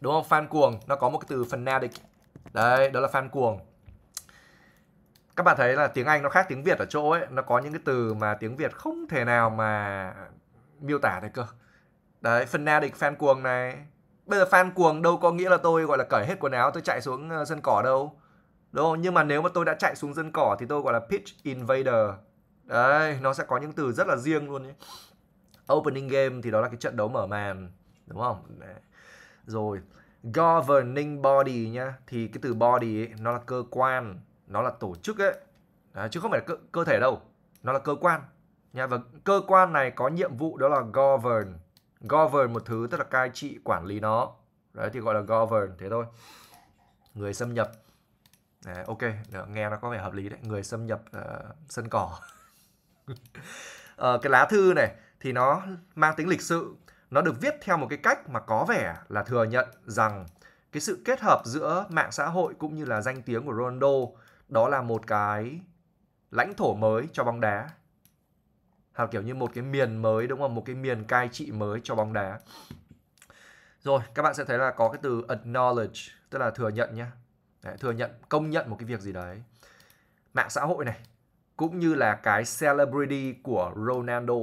đúng không fan cuồng nó có một cái từ fanatic đấy đó là fan cuồng các bạn thấy là tiếng Anh nó khác tiếng Việt ở chỗ ấy nó có những cái từ mà tiếng Việt không thể nào mà miêu tả được cơ đấy fanatic fan cuồng này bây giờ fan cuồng đâu có nghĩa là tôi gọi là cởi hết quần áo tôi chạy xuống ờ, sân cỏ đâu đúng không nhưng mà nếu mà tôi đã chạy xuống sân cỏ thì tôi gọi là pitch invader đấy nó sẽ có những từ rất là riêng luôn nhé opening game thì đó là cái trận đấu mở màn đúng không đấy. rồi governing body nhá thì cái từ body ấy, nó là cơ quan nó là tổ chức ấy Đấy, chứ không phải là cơ, cơ thể đâu nó là cơ quan nha và cơ quan này có nhiệm vụ đó là govern govern một thứ tức là cai trị quản lý nó đấy thì gọi là govern thế thôi người xâm nhập đấy, ok được, nghe nó có vẻ hợp lý đấy người xâm nhập uh, sân cỏ uh, cái lá thư này thì nó mang tính lịch sự nó được viết theo một cái cách mà có vẻ là thừa nhận rằng cái sự kết hợp giữa mạng xã hội cũng như là danh tiếng của Ronaldo đó là một cái lãnh thổ mới cho bóng đá hoặc kiểu như một cái miền mới đúng không một cái miền cai trị mới cho bóng đá rồi các bạn sẽ thấy là có cái từ acknowledge tức là thừa nhận nhá đấy, thừa nhận công nhận một cái việc gì đấy mạng xã hội này cũng như là cái celebrity của Ronaldo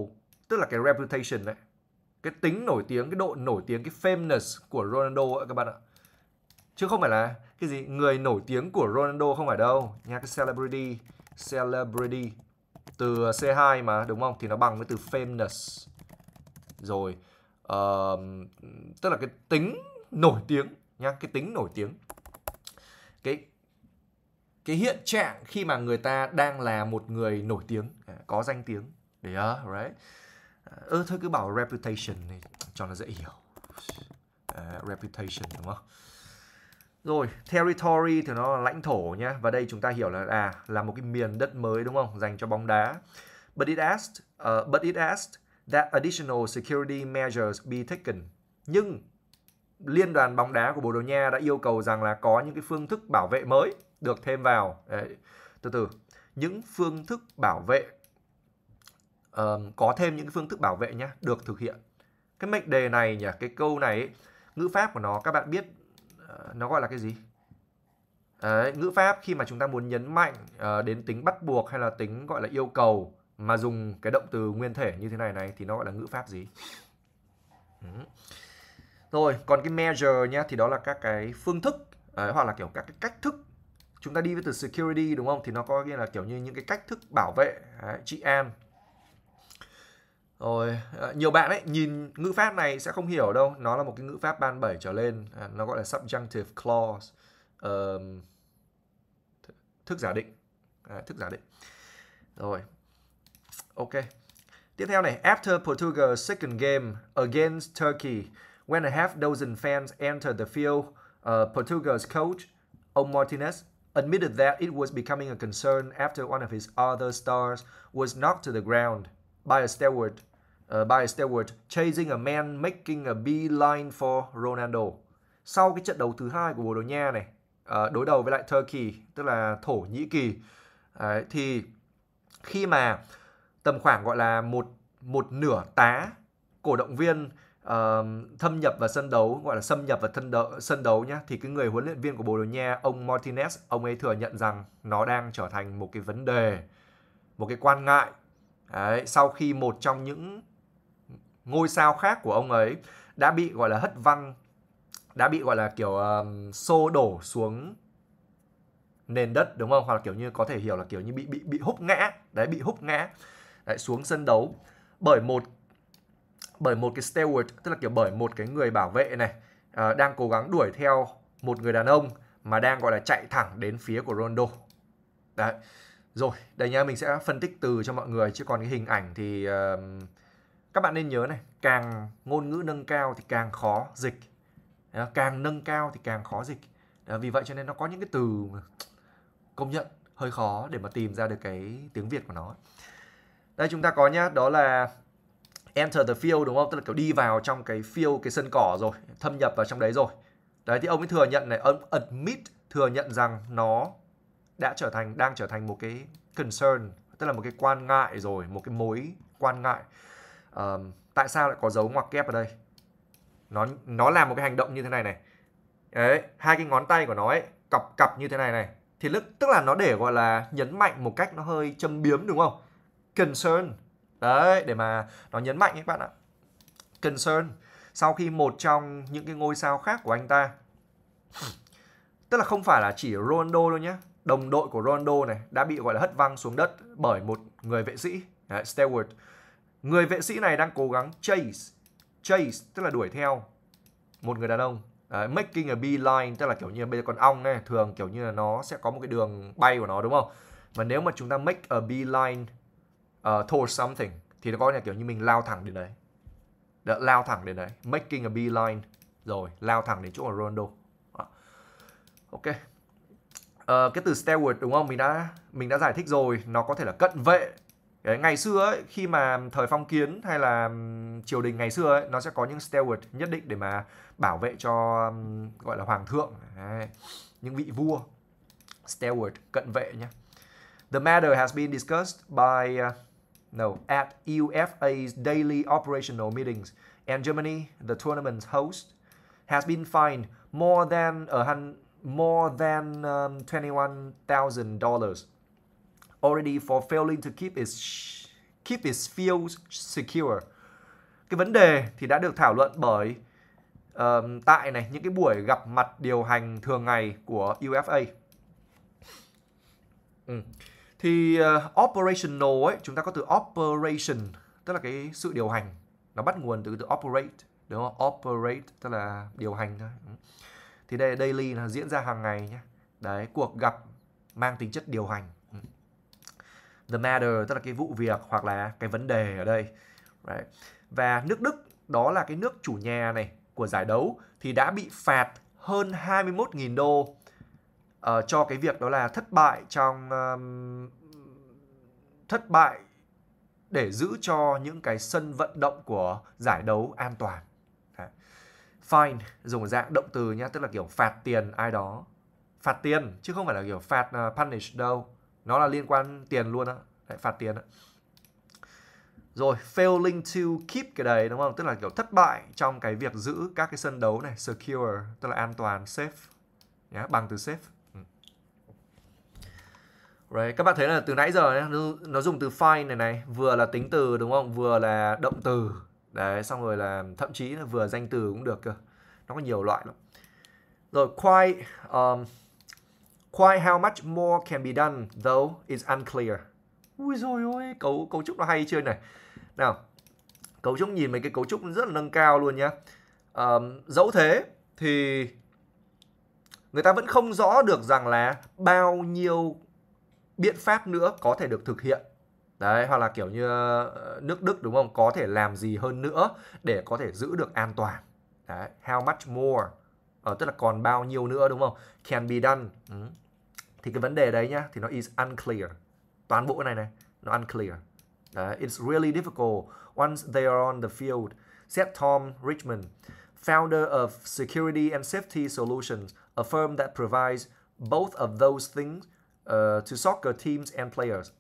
tức là cái reputation đấy cái tính nổi tiếng cái độ nổi tiếng cái famous của Ronaldo ấy các bạn ạ chứ không phải là cái gì người nổi tiếng của Ronaldo không phải đâu nha cái celebrity celebrity từ ờ, C2 mà đúng không thì nó bằng với từ famous rồi uh, tức là cái tính nổi tiếng nha cái tính nổi tiếng cái cái hiện trạng khi mà người ta đang là một người nổi tiếng à, có danh tiếng đấy á ờ, right ờ, ơ ừ, thôi cứ bảo reputation này cho nó dễ hiểu uh, reputation đúng không rồi, territory thì nó là lãnh thổ nhé Và đây chúng ta hiểu là à là một cái miền đất mới đúng không? Dành cho bóng đá. But it asked uh, but it asked that additional security measures be taken. Nhưng Liên đoàn bóng đá của Bồ Đào Nha đã yêu cầu rằng là có những cái phương thức bảo vệ mới được thêm vào. Đấy, từ từ. Những phương thức bảo vệ um, có thêm những phương thức bảo vệ nhé được thực hiện. Cái mệnh đề này nhỉ, cái câu này ấy, ngữ pháp của nó các bạn biết Ờ, nó gọi là cái gì Đấy, ngữ pháp khi mà chúng ta muốn nhấn mạnh uh, đến tính bắt buộc hay là tính gọi là yêu cầu mà dùng cái động từ nguyên thể như thế này này thì nó gọi là ngữ pháp gì ừ. rồi còn cái measure nhá thì đó là các cái phương thức ấy, hoặc là kiểu các cái cách thức chúng ta đi với từ security đúng không thì nó có nghĩa là kiểu như những cái cách thức bảo vệ trị an rồi à, nhiều bạn ấy nhìn ngữ pháp này sẽ không hiểu đâu nó là một cái ngữ pháp ban bảy trở lên à, nó gọi là subjunctive clause um, thức giả định à, thức giả định rồi ok tiếp theo này after Portugal's second game against Turkey when a half dozen fans entered the field uh, Portugal's coach ông Martinez admitted that it was becoming a concern after one of his other stars was knocked to the ground By Steward, uh, ờ, by Stewart, Chasing a Man Making a Beeline for Ronaldo. Sau cái trận đấu thứ hai của Bồ Đào Nha này, uh, đối đầu với lại Turkey, tức là Thổ Nhĩ Kỳ, Đấy, thì khi mà tầm khoảng gọi là một một nửa tá cổ động viên uh, thâm nhập vào sân đấu gọi là xâm nhập vào thân đấu, sân đấu nhá thì cái người huấn luyện viên của Bồ Đào Nha ông Martinez ông ấy thừa nhận rằng nó đang trở thành một cái vấn đề một cái quan ngại Đấy, sau khi một trong những ngôi sao khác của ông ấy đã bị gọi là hất văng, đã bị gọi là kiểu um, xô đổ xuống nền đất đúng không? Hoặc là kiểu như có thể hiểu là kiểu như bị bị bị húc ngã, đấy bị húc ngã đấy, xuống sân đấu bởi một bởi một cái steward tức là kiểu bởi một cái người bảo vệ này uh, đang cố gắng đuổi theo một người đàn ông mà đang gọi là chạy thẳng đến phía của Rondo. Đấy. Rồi, đây nhá, mình sẽ phân tích từ cho mọi người chứ còn cái hình ảnh thì uh, các bạn nên nhớ này, càng ngôn ngữ nâng cao thì càng khó dịch. càng nâng cao thì càng khó dịch. vì vậy cho nên nó có những cái từ công nhận hơi khó để mà tìm ra được cái tiếng Việt của nó. Đây chúng ta có nhá, đó là enter the field đúng không? Tức là kiểu đi vào trong cái field cái sân cỏ rồi, thâm nhập vào trong đấy rồi. Đấy thì ông ấy thừa nhận này, ông admit thừa nhận rằng nó đã trở thành đang trở thành một cái concern tức là một cái quan ngại rồi một cái mối quan ngại um, tại sao lại có dấu ngoặc kép ở đây nó nó làm một cái hành động như thế này này đấy hai cái ngón tay của nó ấy cặp cặp như thế này này thì tức tức là nó để gọi là nhấn mạnh một cách nó hơi châm biếm đúng không concern đấy để mà nó nhấn mạnh các bạn ạ concern sau khi một trong những cái ngôi sao khác của anh ta tức là không phải là chỉ Ronaldo đâu nhé đồng đội của Ronaldo này đã bị gọi là hất văng xuống đất bởi một người vệ sĩ Đấy, Stewart. Người vệ sĩ này đang cố gắng chase, chase tức là đuổi theo một người đàn ông. Đấy, making a beeline tức là kiểu như bây giờ con ong này thường kiểu như là nó sẽ có một cái đường bay của nó đúng không? Mà nếu mà chúng ta make a beeline uh, towards something thì nó có là kiểu như mình lao thẳng đến đấy. Đã, lao thẳng đến đấy, making a beeline rồi lao thẳng đến chỗ của Ronaldo. Đó. Ok uh, cái từ steward đúng không mình đã mình đã giải thích rồi nó có thể là cận vệ Đấy, ngày xưa ấy, khi mà thời phong kiến hay là triều đình ngày xưa ấy, nó sẽ có những steward nhất định để mà bảo vệ cho um, gọi là hoàng thượng Đấy, những vị vua steward cận vệ nhé the matter has been discussed by uh, no at UFA's daily operational meetings and Germany the tournament's host has been fined more than a more than um, $21,000 already for failing to keep its keep its fields secure. Cái vấn đề thì đã được thảo luận bởi um, tại này những cái buổi gặp mặt điều hành thường ngày của UFA. Ừ. Thì uh, operational ấy, chúng ta có từ operation, tức là cái sự điều hành. Nó bắt nguồn từ từ operate, đúng không? Operate tức là điều hành thôi. Ừ thì đây daily là diễn ra hàng ngày nhé đấy cuộc gặp mang tính chất điều hành ừ. the matter tức là cái vụ việc hoặc là cái vấn đề ở đây đấy. và nước Đức đó là cái nước chủ nhà này của giải đấu thì đã bị phạt hơn 21.000 đô uh, cho cái việc đó là thất bại trong um, thất bại để giữ cho những cái sân vận động của giải đấu an toàn fine dùng dạng động từ nhá tức là kiểu phạt tiền ai đó phạt tiền chứ không phải là kiểu phạt uh, punish đâu nó là liên quan tiền luôn á lại phạt tiền á rồi failing to keep cái đấy đúng không tức là kiểu thất bại trong cái việc giữ các cái sân đấu này secure tức là an toàn safe nhá yeah, bằng từ safe ừ. Right. Các bạn thấy là từ nãy giờ nó dùng từ find này này Vừa là tính từ đúng không Vừa là động từ đấy xong rồi là thậm chí là vừa danh từ cũng được cơ nó có nhiều loại lắm rồi quite um, quite how much more can be done though is unclear ui rồi ôi cấu cấu trúc nó hay chưa này nào cấu trúc nhìn mấy cái cấu trúc rất là nâng cao luôn nhá um, dẫu thế thì người ta vẫn không rõ được rằng là bao nhiêu biện pháp nữa có thể được thực hiện Đấy, hoặc là kiểu như ờ, nước Đức đúng không? Có thể làm gì hơn nữa để có thể giữ được an toàn. Đấy, how much more? Ờ, tức là còn bao nhiêu nữa đúng không? Can be done. Ừ. Thì cái vấn đề đấy nhá, thì nó is unclear. Toàn bộ này này, nó unclear. Đấy, it's really difficult once they are on the field, said Tom Richmond, founder of Security and Safety Solutions, a firm that provides both of those things uh, to soccer teams and players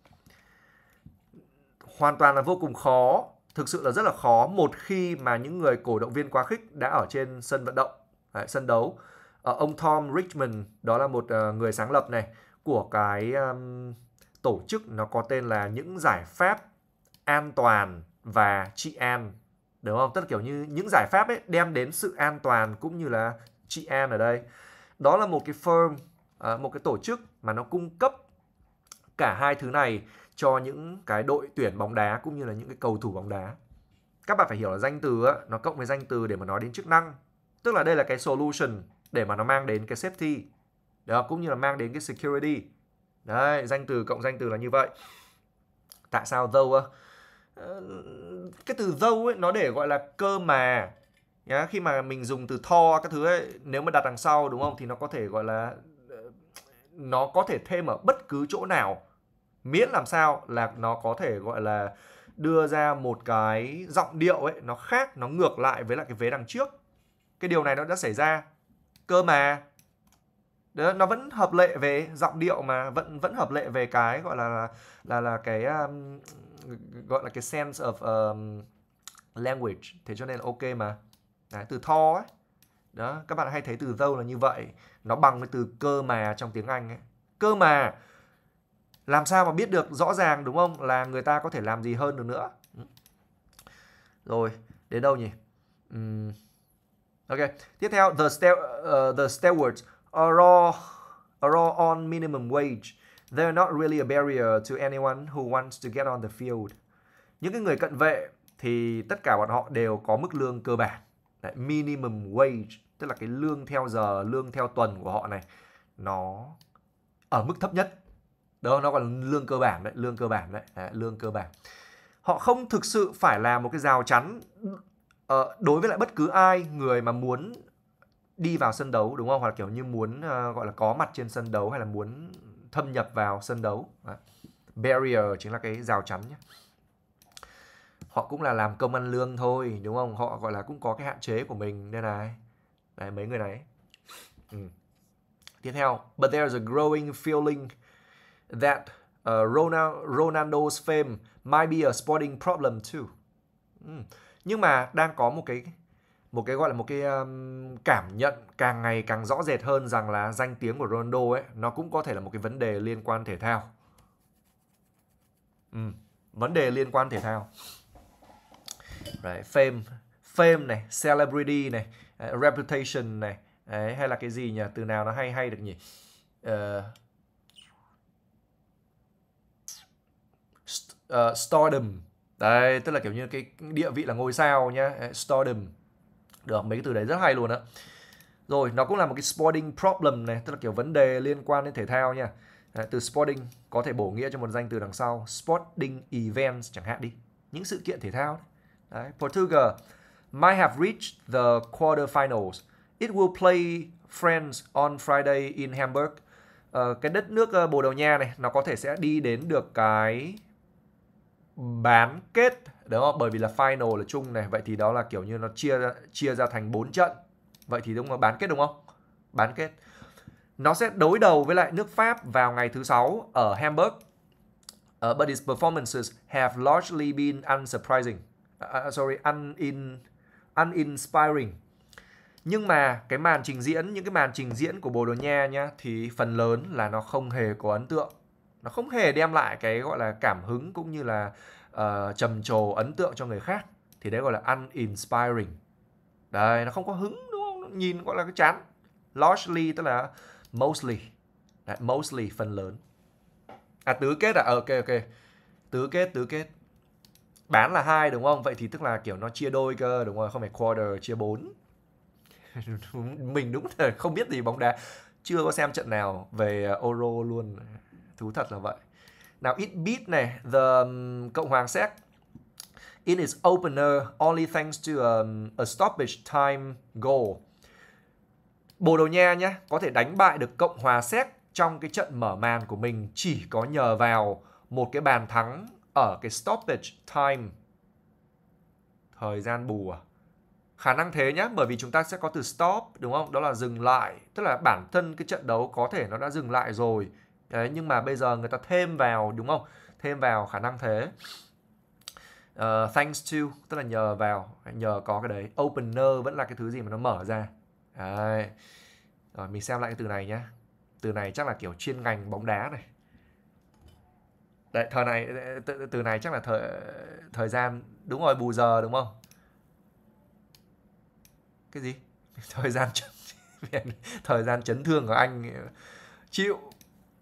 hoàn toàn là vô cùng khó thực sự là rất là khó một khi mà những người cổ động viên quá khích đã ở trên sân vận động đấy, sân đấu à, ông Tom Richmond đó là một uh, người sáng lập này của cái um, tổ chức nó có tên là những giải pháp an toàn và trị an đúng không tất kiểu như những giải pháp ấy đem đến sự an toàn cũng như là trị an ở đây đó là một cái firm uh, một cái tổ chức mà nó cung cấp cả hai thứ này cho những cái đội tuyển bóng đá cũng như là những cái cầu thủ bóng đá các bạn phải hiểu là danh từ á, nó cộng với danh từ để mà nói đến chức năng tức là đây là cái solution để mà nó mang đến cái safety đó cũng như là mang đến cái security đấy danh từ cộng danh từ là như vậy tại sao though ờ, cái từ though ấy nó để gọi là cơ mà nhá khi mà mình dùng từ tho các thứ ấy nếu mà đặt đằng sau đúng không thì nó có thể gọi là ờ, nó có thể thêm ở bất cứ chỗ nào miễn làm sao là nó có thể gọi là đưa ra một cái giọng điệu ấy nó khác nó ngược lại với lại cái vế đằng trước cái điều này nó đã xảy ra cơ mà đó, nó vẫn hợp lệ về giọng điệu mà vẫn vẫn hợp lệ về cái gọi là là là, là cái um, gọi là cái sense of um, language thế cho nên là ok mà Đấy, từ tho ấy đó các bạn hay thấy từ dâu là như vậy nó bằng với từ cơ mà trong tiếng anh ấy cơ mà làm sao mà biết được rõ ràng đúng không là người ta có thể làm gì hơn được nữa ừ. rồi đến đâu nhỉ uhm. ok tiếp theo the stair, uh, the stewards are all, are all on minimum wage they're not really a barrier to anyone who wants to get on the field những cái người cận vệ thì tất cả bọn họ đều có mức lương cơ bản Đấy, minimum wage tức là cái lương theo giờ lương theo tuần của họ này nó ở mức thấp nhất đó nó còn lương cơ bản đấy lương cơ bản đấy, đấy lương cơ bản họ không thực sự phải là một cái rào chắn uh, đối với lại bất cứ ai người mà muốn đi vào sân đấu đúng không hoặc là kiểu như muốn uh, gọi là có mặt trên sân đấu hay là muốn thâm nhập vào sân đấu đấy. barrier chính là cái rào chắn nhé họ cũng là làm công ăn lương thôi đúng không họ gọi là cũng có cái hạn chế của mình đây này đấy mấy người này ừ. tiếp theo but there's a growing feeling that uh, Ronaldo's fame might be a sporting problem too. Mm. Nhưng mà đang có một cái một cái gọi là một cái um, cảm nhận càng ngày càng rõ rệt hơn rằng là danh tiếng của Ronaldo ấy nó cũng có thể là một cái vấn đề liên quan thể thao. Ừ, vấn đề liên quan thể thao. Đấy, fame, fame này, celebrity này, uh, reputation này, đấy, hay là cái gì nhỉ? Từ nào nó hay hay được nhỉ? Uh, uh, stardom đấy tức là kiểu như cái địa vị là ngôi sao nhá stardom được mấy cái từ đấy rất hay luôn á rồi nó cũng là một cái sporting problem này tức là kiểu vấn đề liên quan đến thể thao nha đấy, từ sporting có thể bổ nghĩa cho một danh từ đằng sau sporting events chẳng hạn đi những sự kiện thể thao đấy. Portugal might have reached the quarterfinals. It will play France on Friday in Hamburg. Uh, cái đất nước uh, Bồ Đào Nha này nó có thể sẽ đi đến được cái bán kết đúng không? Bởi vì là final là chung này, vậy thì đó là kiểu như nó chia chia ra thành 4 trận. Vậy thì đúng là bán kết đúng không? Bán kết. Nó sẽ đối đầu với lại nước Pháp vào ngày thứ sáu ở Hamburg. Uh, but its performances have largely been unsurprising. Uh, sorry, unin, uninspiring. Nhưng mà cái màn trình diễn, những cái màn trình diễn của Bồ Đào Nha nhá thì phần lớn là nó không hề có ấn tượng nó không hề đem lại cái gọi là cảm hứng cũng như là uh, trầm trồ ấn tượng cho người khác thì đấy gọi là uninspiring đấy nó không có hứng đúng không nhìn gọi là cái chán largely tức là mostly đấy, mostly phần lớn à tứ kết à ờ, ok ok tứ kết tứ kết bán là hai đúng không vậy thì tức là kiểu nó chia đôi cơ đúng không không phải quarter chia bốn mình đúng là không biết gì bóng đá chưa có xem trận nào về ờ, Euro luôn thú thật là vậy nào it beat này the um, cộng hòa séc in its opener only thanks to a, um, a stoppage time goal Bồ Đào Nha nhé có thể đánh bại được Cộng hòa Séc trong cái trận mở màn của mình chỉ có nhờ vào một cái bàn thắng ở cái stoppage time thời gian bù à khả năng thế nhé bởi vì chúng ta sẽ có từ stop đúng không đó là dừng lại tức là bản thân cái trận đấu có thể nó đã dừng lại rồi đấy nhưng mà bây giờ người ta thêm vào đúng không thêm vào khả năng thế uh, thanks to tức là nhờ vào nhờ có cái đấy opener vẫn là cái thứ gì mà nó mở ra đấy. rồi mình xem lại cái từ này nhá từ này chắc là kiểu chuyên ngành bóng đá này đấy thời này từ, từ này chắc là thời thời gian đúng rồi bù giờ đúng không cái gì thời gian thời gian chấn thương của anh chịu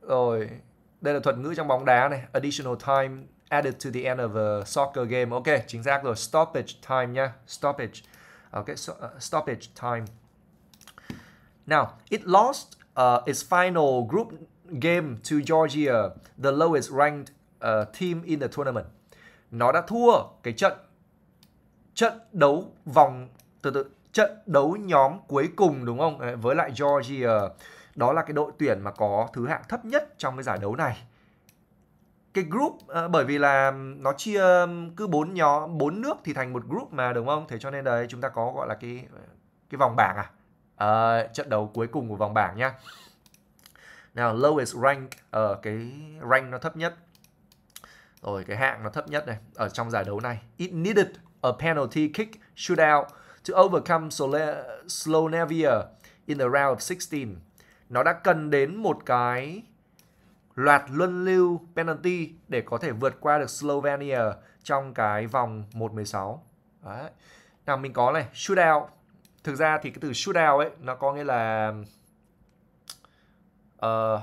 rồi đây là thuật ngữ trong bóng đá này additional time added to the end of a soccer game ok chính xác rồi stoppage time nha stoppage ok so, uh, stoppage time now it lost uh, its final group game to Georgia the lowest ranked uh, team in the tournament nó đã thua cái trận trận đấu vòng từ từ trận đấu nhóm cuối cùng đúng không với lại Georgia đó là cái đội tuyển mà có thứ hạng thấp nhất trong cái giải đấu này cái group uh, bởi vì là nó chia cứ bốn nhóm bốn nước thì thành một group mà đúng không thế cho nên đấy chúng ta có gọi là cái cái vòng bảng à uh, trận đấu cuối cùng của vòng bảng nhá nào lowest rank ở ờ, uh, cái rank nó thấp nhất rồi cái hạng nó thấp nhất này ở trong giải đấu này it needed a penalty kick shootout to overcome slo Slovenia in the round of 16 nó đã cần đến một cái loạt luân lưu penalty để có thể vượt qua được Slovenia trong cái vòng 1-16. Đấy. Nào mình có này, shootout. Thực ra thì cái từ shootout ấy nó có nghĩa là uh,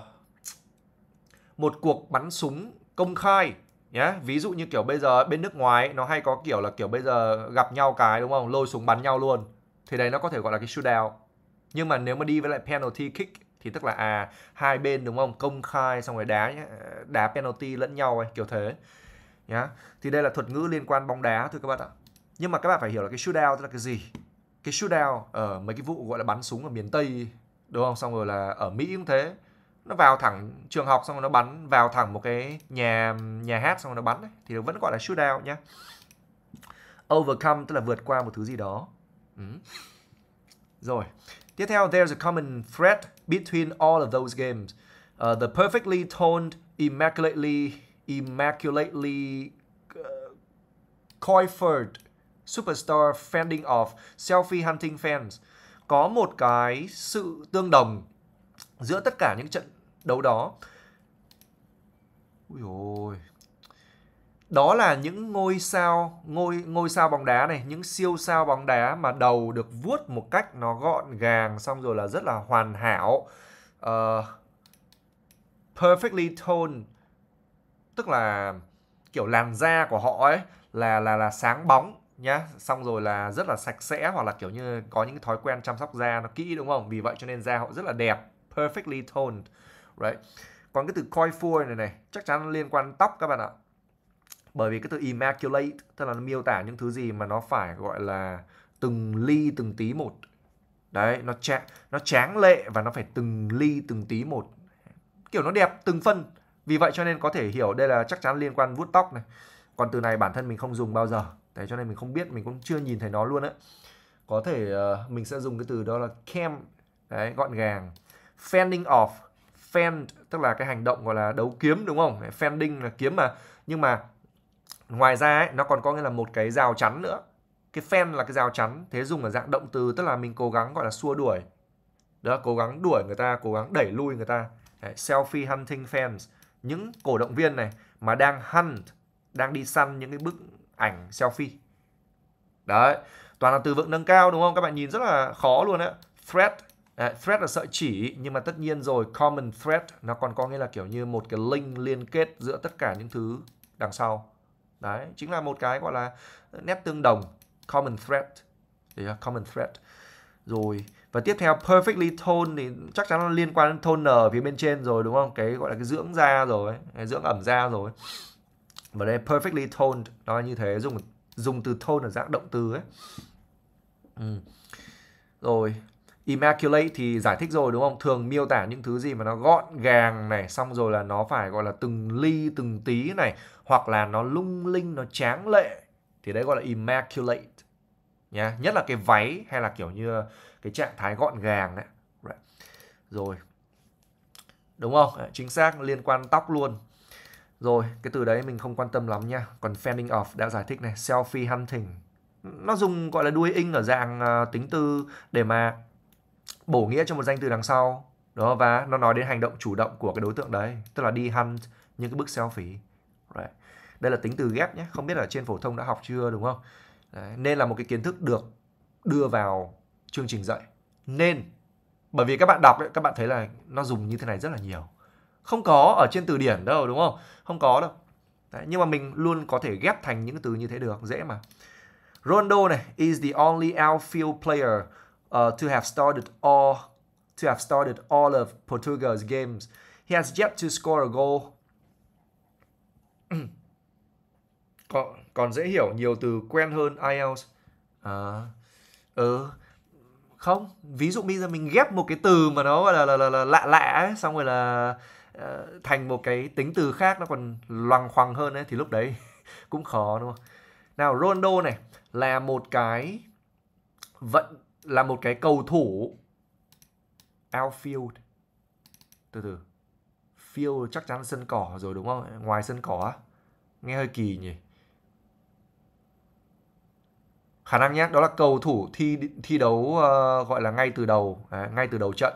một cuộc bắn súng công khai nhé yeah. ví dụ như kiểu bây giờ bên nước ngoài ấy, nó hay có kiểu là kiểu bây giờ gặp nhau cái đúng không lôi súng bắn nhau luôn thì đấy nó có thể gọi là cái shootout nhưng mà nếu mà đi với lại penalty kick thì tức là à hai bên đúng không công khai xong rồi đá ờ, đá penalty lẫn nhau ấy kiểu thế nhá thì đây là thuật ngữ liên quan bóng đá thôi các bạn ạ nhưng mà các bạn phải hiểu là cái shootout tức là cái gì cái shootout ở mấy cái vụ gọi là bắn súng ở miền tây đúng không xong rồi là ở mỹ cũng thế nó vào thẳng trường học xong rồi nó bắn vào thẳng một cái nhà nhà hát xong rồi nó bắn ấy, thì vẫn gọi là shootout nhá overcome tức là vượt qua một thứ gì đó ừ. rồi Tiếp theo, there's a common thread between all of those games. Uh, the perfectly toned, immaculately, immaculately uh, coiffed superstar fending off selfie hunting fans. Có một cái sự tương đồng giữa tất cả những trận đấu đó. Ui ôi, đó là những ngôi sao ngôi ngôi sao bóng đá này những siêu sao bóng đá mà đầu được vuốt một cách nó gọn gàng xong rồi là rất là hoàn hảo uh, perfectly toned tức là kiểu làn da của họ ấy là là là sáng bóng nhá xong rồi là rất là sạch sẽ hoặc là kiểu như có những thói quen chăm sóc da nó kỹ đúng không vì vậy cho nên da họ rất là đẹp perfectly toned right còn cái từ coi phôi này này chắc chắn liên quan tóc các bạn ạ bởi vì cái từ immaculate tức là nó miêu tả những thứ gì mà nó phải gọi là từng ly từng tí một đấy nó tráng nó tráng lệ và nó phải từng ly từng tí một kiểu nó đẹp từng phân vì vậy cho nên có thể hiểu đây là chắc chắn liên quan vuốt tóc này còn từ này bản thân mình không dùng bao giờ đấy cho nên mình không biết mình cũng chưa nhìn thấy nó luôn á có thể uh, mình sẽ dùng cái từ đó là kem đấy gọn gàng fending off fend tức là cái hành động gọi là đấu kiếm đúng không fending là kiếm mà nhưng mà ngoài ra ấy, nó còn có nghĩa là một cái rào chắn nữa cái fan là cái rào chắn thế dùng ở dạng động từ tức là mình cố gắng gọi là xua đuổi đó cố gắng đuổi người ta cố gắng đẩy lui người ta Đấy, selfie hunting fans những cổ động viên này mà đang hunt đang đi săn những cái bức ảnh selfie đấy toàn là từ vựng nâng cao đúng không các bạn nhìn rất là khó luôn á threat À, thread là sợi chỉ nhưng mà tất nhiên rồi common thread nó còn có nghĩa là kiểu như một cái link liên kết giữa tất cả những thứ đằng sau đấy chính là một cái gọi là nét tương đồng common thread đấy common thread rồi và tiếp theo perfectly tone thì chắc chắn là liên quan đến toner ở phía bên trên rồi đúng không cái gọi là cái dưỡng da rồi cái dưỡng ẩm da rồi và đây perfectly toned nó như thế dùng dùng từ tone ở dạng động từ ấy ừ. rồi Immaculate thì giải thích rồi đúng không? Thường miêu tả những thứ gì mà nó gọn gàng này, xong rồi là nó phải gọi là từng ly từng tí này, hoặc là nó lung linh, nó tráng lệ. Thì đấy gọi là immaculate. Nhá, nhất là cái váy hay là kiểu như cái trạng thái gọn gàng đấy. Right. Rồi. Đúng không? Chính xác liên quan tóc luôn. Rồi, cái từ đấy mình không quan tâm lắm nha. Còn fanning off đã giải thích này, selfie hunting. Nó dùng gọi là đuôi in ở dạng uh, tính từ để mà bổ nghĩa cho một danh từ đằng sau đó và nó nói đến hành động chủ động của cái đối tượng đấy tức là đi hunt những cái bức selfie right. đây là tính từ ghép nhé không biết là trên phổ thông đã học chưa đúng không đấy. nên là một cái kiến thức được đưa vào chương trình dạy nên bởi vì các bạn đọc ấy, các bạn thấy là nó dùng như thế này rất là nhiều không có ở trên từ điển đâu đúng không không có đâu đấy, nhưng mà mình luôn có thể ghép thành những từ như thế được dễ mà Ronaldo này is the only outfield player uh, to have started all to have started all of Portugal's games. He has yet to score a goal. còn, còn dễ hiểu nhiều từ quen hơn IELTS. À, ừ. Không, ví dụ bây giờ mình ghép một cái từ mà nó gọi là, là, là, là lạ lạ ấy, xong rồi là uh, thành một cái tính từ khác nó còn loằng khoằng hơn ấy thì lúc đấy cũng khó đúng không? Nào Ronaldo này là một cái vận là một cái cầu thủ outfield từ từ field chắc chắn sân cỏ rồi đúng không ngoài sân cỏ nghe hơi kỳ nhỉ khả năng nhé đó là cầu thủ thi thi đấu uh, gọi là ngay từ đầu à, ngay từ đầu trận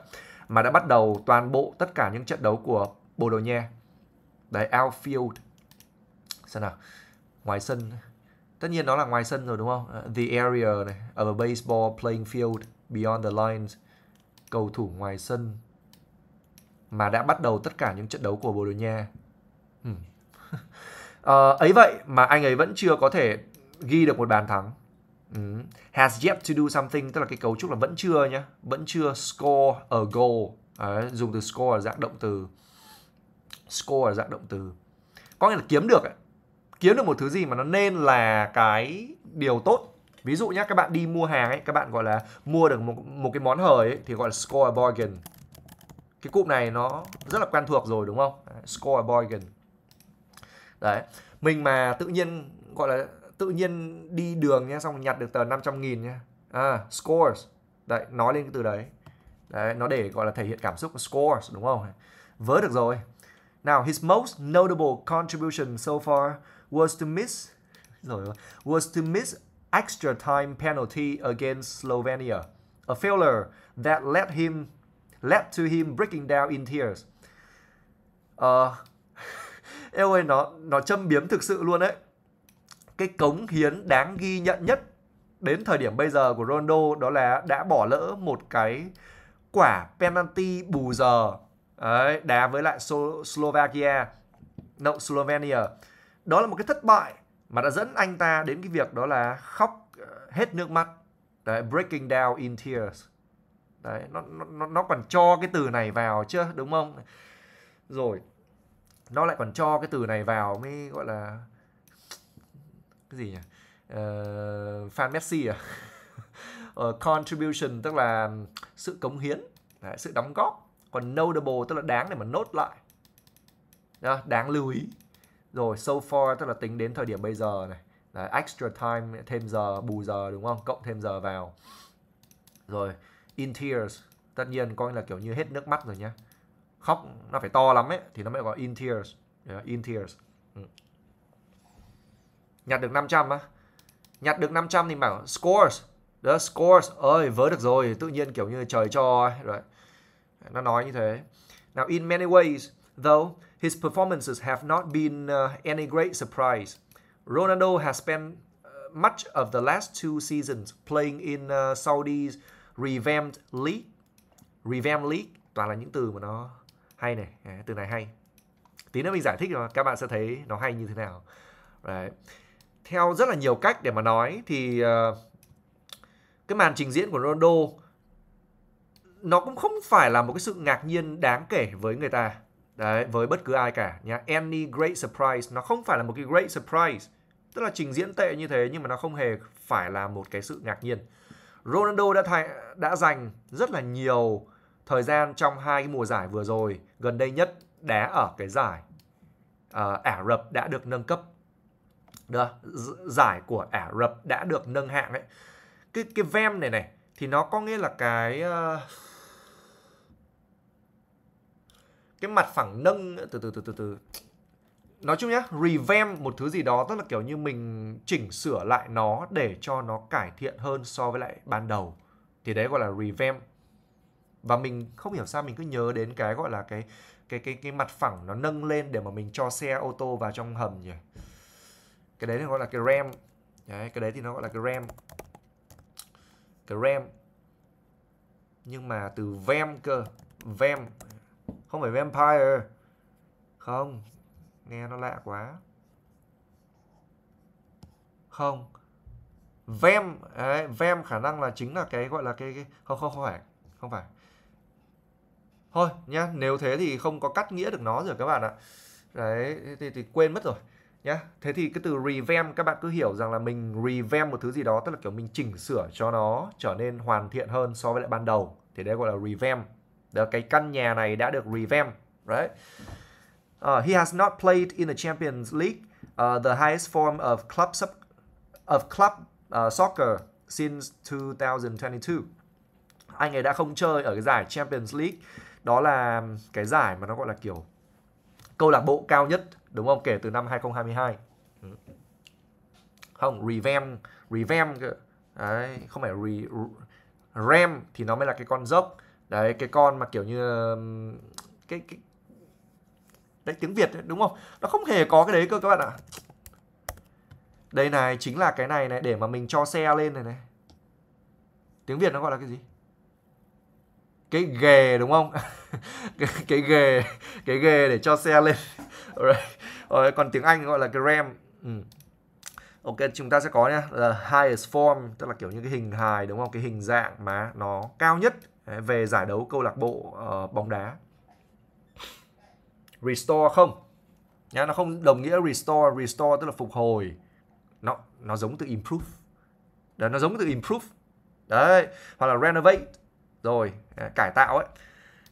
mà đã bắt đầu toàn bộ tất cả những trận đấu của Bồ Đào Nha đấy outfield xem nào ngoài sân tất nhiên nó là ngoài sân rồi đúng không ờ, the area này of a baseball playing field beyond the lines cầu thủ ngoài sân mà đã bắt đầu tất cả những trận đấu của Bồ Đào Nha ừ. à, ấy vậy mà anh ấy vẫn chưa có thể ghi được một bàn thắng ừ. has yet to do something tức là cái cấu trúc là vẫn chưa nhá vẫn chưa score a goal Đấy, dùng từ score ở dạng động từ score ở dạng động từ có nghĩa là kiếm được ấy kiếm được một thứ gì mà nó nên là cái điều tốt ví dụ nhé các bạn đi mua hàng ấy các bạn gọi là mua được một một cái món hời ấy, thì gọi là score a bargain cái cụm này nó rất là quen thuộc rồi đúng không score a bargain đấy mình mà tự nhiên gọi là tự nhiên đi đường nhá xong nhặt được tờ 500 nghìn nhá à, scores đấy nói lên cái từ đấy đấy nó để gọi là thể hiện cảm xúc scores đúng không vớ được rồi Now, his most notable contribution so far was to miss rồi was to miss extra time penalty against Slovenia, a failure that led him led to him breaking down in tears. Ờ uh, Eo ơi nó nó châm biếm thực sự luôn đấy. Cái cống hiến đáng ghi nhận nhất đến thời điểm bây giờ của Ronaldo đó là đã bỏ lỡ một cái quả penalty bù giờ đấy, đá với lại Slo Slovakia, no Slovenia đó là một cái thất bại mà đã dẫn anh ta đến cái việc đó là khóc ờ, hết nước mắt đấy, breaking down in tears đấy nó, nó nó còn cho cái từ này vào chưa đúng không rồi nó lại còn cho cái từ này vào mới gọi là cái gì nhỉ uh, fan Messi à uh, contribution tức là sự cống hiến đấy, sự đóng góp còn notable tức là đáng để mà nốt lại đáng lưu ý rồi so far tức là tính đến thời điểm bây giờ này là extra time thêm giờ bù giờ đúng không cộng thêm giờ vào rồi in tears tất nhiên coi là kiểu như hết nước mắt rồi nhá khóc nó phải to lắm ấy thì nó mới gọi in tears yeah, in tears ừ. nhặt được 500 á nhặt được 500 thì bảo scores đó scores ơi vớ được rồi tự nhiên kiểu như trời cho rồi nó nói như thế now in many ways though His performances have not been uh, any great surprise. Ronaldo has spent uh, much of the last two seasons playing in uh, Saudi's revamped league. Revamped league toàn là những từ mà nó hay này, à, từ này hay. Tí nữa mình giải thích rồi các bạn sẽ thấy nó hay như thế nào. Đấy. Theo rất là nhiều cách để mà nói thì uh, cái màn trình diễn của Ronaldo nó cũng không phải là một cái sự ngạc nhiên đáng kể với người ta Đấy, với bất cứ ai cả nhá. Any great surprise nó không phải là một cái great surprise, tức là trình diễn tệ như thế nhưng mà nó không hề phải là một cái sự ngạc nhiên. Ronaldo đã thay, đã dành rất là nhiều thời gian trong hai cái mùa giải vừa rồi, gần đây nhất đá ở cái giải uh, Ả Rập đã được nâng cấp. Được, giải của Ả Rập đã được nâng hạng ấy. Cái cái vem này này thì nó có nghĩa là cái uh, cái mặt phẳng nâng từ từ từ từ từ nói chung nhá revamp một thứ gì đó tức là kiểu như mình chỉnh sửa lại nó để cho nó cải thiện hơn so với lại ban đầu thì đấy gọi là revamp và mình không hiểu sao mình cứ nhớ đến cái gọi là cái cái cái cái mặt phẳng nó nâng lên để mà mình cho xe ô tô vào trong hầm nhỉ cái đấy thì gọi là cái ram đấy cái đấy thì nó gọi là cái ram cái ram nhưng mà từ vem cơ vem không phải vampire không nghe nó lạ quá không vem đấy, vem khả năng là chính là cái gọi là cái, cái không không không phải không phải thôi nhá nếu thế thì không có cắt nghĩa được nó rồi các bạn ạ đấy thì, thì quên mất rồi nhá thế thì cái từ revamp các bạn cứ hiểu rằng là mình revamp một thứ gì đó tức là kiểu mình chỉnh sửa cho nó trở nên hoàn thiện hơn so với lại ban đầu thì đấy gọi là revamp đó, cái căn nhà này đã được revamp, right? Uh, he has not played in the Champions League, uh, the highest form of club sub of club uh, soccer since 2022. Anh ấy đã không chơi ở cái giải Champions League, đó là cái giải mà nó gọi là kiểu câu lạc bộ cao nhất đúng không? Kể từ năm 2022. Ừ. Không, revamp, revamp Đấy, không phải re, re, ram thì nó mới là cái con dốc đấy cái con mà kiểu như cái cái đấy tiếng việt đúng không nó không hề có cái đấy cơ các bạn ạ đây này chính là cái này này để mà mình cho xe lên này này tiếng việt nó gọi là cái gì cái ghề đúng không cái, cái ghề cái ghề để cho xe lên Alright. Alright. còn tiếng anh gọi là cái ram ừ. ok chúng ta sẽ có nhá là highest form tức là kiểu như cái hình hài đúng không cái hình dạng mà nó cao nhất về giải đấu câu lạc bộ uh, bóng đá restore không nhá nó không đồng nghĩa restore restore tức là phục hồi nó nó giống từ improve đấy nó giống từ improve đấy hoặc là renovate rồi ờ, cải tạo ấy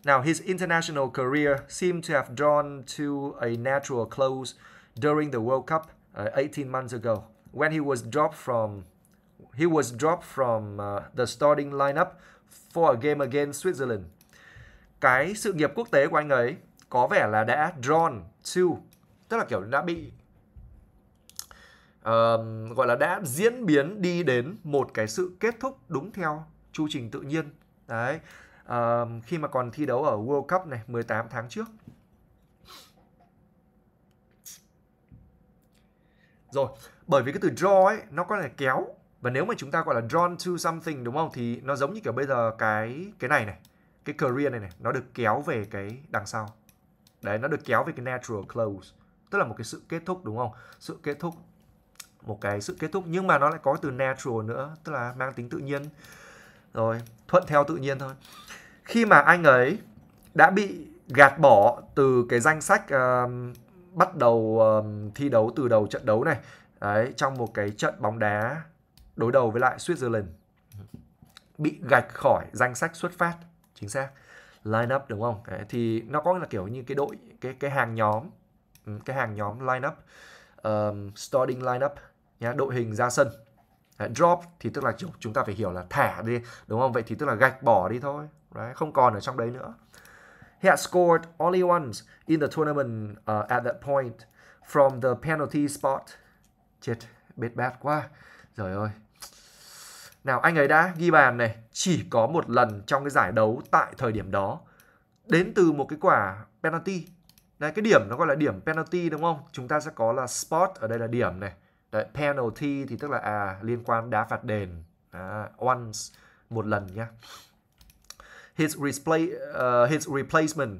Now, his international career seemed to have drawn to a natural close during the World Cup uh, 18 months ago, when he was dropped from he was dropped from uh, the starting lineup for a game against Switzerland. Cái sự nghiệp quốc tế của anh ấy có vẻ là đã drawn to, tức là kiểu đã bị uh, gọi là đã diễn biến đi đến một cái sự kết thúc đúng theo chu trình tự nhiên. Đấy. Uh, khi mà còn thi đấu ở World Cup này 18 tháng trước. Rồi, bởi vì cái từ draw ấy nó có thể kéo và nếu mà chúng ta gọi là drawn to something đúng không thì nó giống như kiểu bây giờ cái cái này này cái career này này nó được kéo về cái đằng sau đấy nó được kéo về cái natural close tức là một cái sự kết thúc đúng không sự kết thúc một cái sự kết thúc nhưng mà nó lại có từ natural nữa tức là mang tính tự nhiên rồi thuận theo tự nhiên thôi khi mà anh ấy đã bị gạt bỏ từ cái danh sách um, bắt đầu um, thi đấu từ đầu trận đấu này đấy trong một cái trận bóng đá đối đầu với lại Switzerland bị gạch khỏi danh sách xuất phát chính xác line up đúng không Đấy, thì nó có là kiểu như cái đội cái cái hàng nhóm ừ, cái hàng nhóm line up um, starting line up nhá đội hình ra sân Đấy, drop thì tức là chúng ta phải hiểu là thả đi đúng không vậy thì tức là gạch bỏ đi thôi Đấy, không còn ở trong đấy nữa he had scored only once in the tournament uh, at that point from the penalty spot chết bết bát quá Trời ơi. Nào anh ấy đã ghi bàn này chỉ có một lần trong cái giải đấu tại thời điểm đó đến từ một cái quả penalty. Đấy cái điểm nó gọi là điểm penalty đúng không? Chúng ta sẽ có là spot ở đây là điểm này. Đấy, penalty thì tức là à liên quan đá phạt đền. À, once một lần nhá. His replay uh, his replacement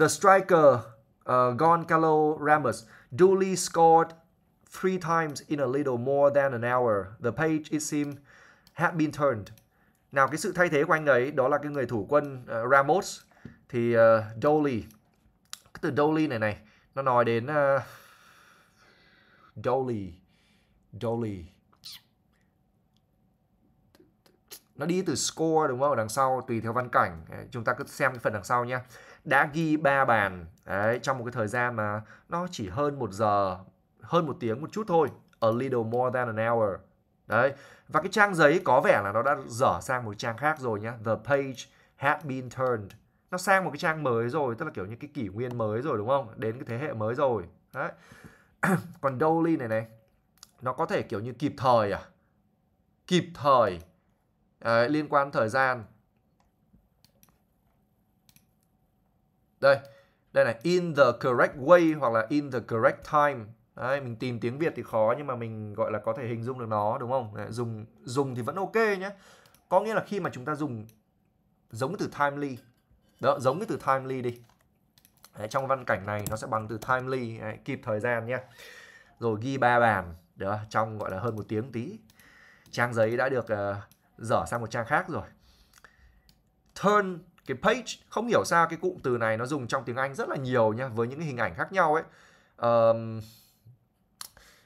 the striker uh, ờ, Goncalo Ramos duly scored three times in a little more than an hour, the page it seemed had been turned. Nào cái sự thay thế của anh ấy đó là cái người thủ quân uh, Ramos thì uh, Dolly. Cái từ Dolly này này nó nói đến uh, Dolly Dolly nó đi từ score đúng không ở đằng sau tùy theo văn cảnh chúng ta cứ xem cái phần đằng sau nhé đã ghi 3 bàn Đấy, trong một cái thời gian mà nó chỉ hơn một giờ hơn một tiếng một chút thôi a little more than an hour đấy và cái trang giấy có vẻ là nó đã dở sang một trang khác rồi nhá the page had been turned nó sang một cái trang mới rồi tức là kiểu như cái kỷ nguyên mới rồi đúng không đến cái thế hệ mới rồi đấy còn dolly này này nó có thể kiểu như kịp thời à kịp thời đấy, liên quan thời gian đây đây này in the correct way hoặc là in the correct time Đấy, mình tìm tiếng Việt thì khó nhưng mà mình gọi là có thể hình dung được nó đúng không? Đấy, dùng dùng thì vẫn ok nhé. Có nghĩa là khi mà chúng ta dùng giống từ timely. Đó, giống cái từ timely đi. Đấy, trong văn cảnh này nó sẽ bằng từ timely, Đấy, kịp thời gian nhé. Rồi ghi ba bàn, đó, trong gọi là hơn một tiếng tí. Trang giấy đã được uh, dở sang một trang khác rồi. Turn cái page không hiểu sao cái cụm từ này nó dùng trong tiếng Anh rất là nhiều nhá, với những cái hình ảnh khác nhau ấy. Um,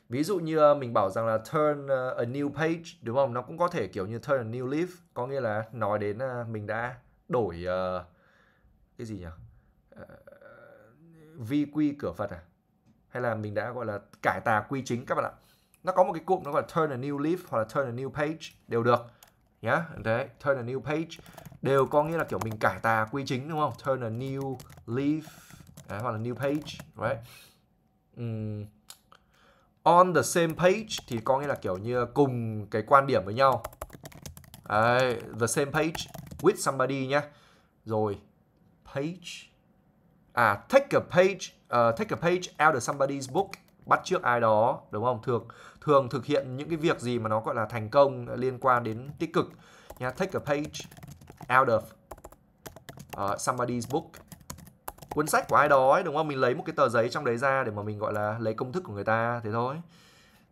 ví dụ như ờ, mình bảo rằng là turn ờ, a new page đúng không nó cũng có thể kiểu như turn a new leaf có nghĩa là nói đến ờ, mình đã đổi cái gì nhỉ vi quy cửa phật à hay là mình đã gọi là cải tà quy chính các bạn ạ nó có một cái cụm nó gọi là turn a new leaf hoặc là turn a new page đều được nhá yeah, đấy turn a new page đều có nghĩa là kiểu mình cải tà quy chính đúng không turn a new leaf đấy, hoặc là new page right um, on the same page thì có nghĩa là kiểu như cùng cái quan điểm với nhau. Đấy, the same page with somebody nhé. Rồi page à take a page uh, take a page out of somebody's book bắt trước ai đó đúng không thường thường thực hiện những cái việc gì mà nó gọi là thành công liên quan đến tích cực nha take a page out of uh, somebody's book cuốn sách của ai đó ấy, đúng không mình lấy một cái tờ giấy trong đấy ra để mà mình gọi là lấy công thức của người ta thế thôi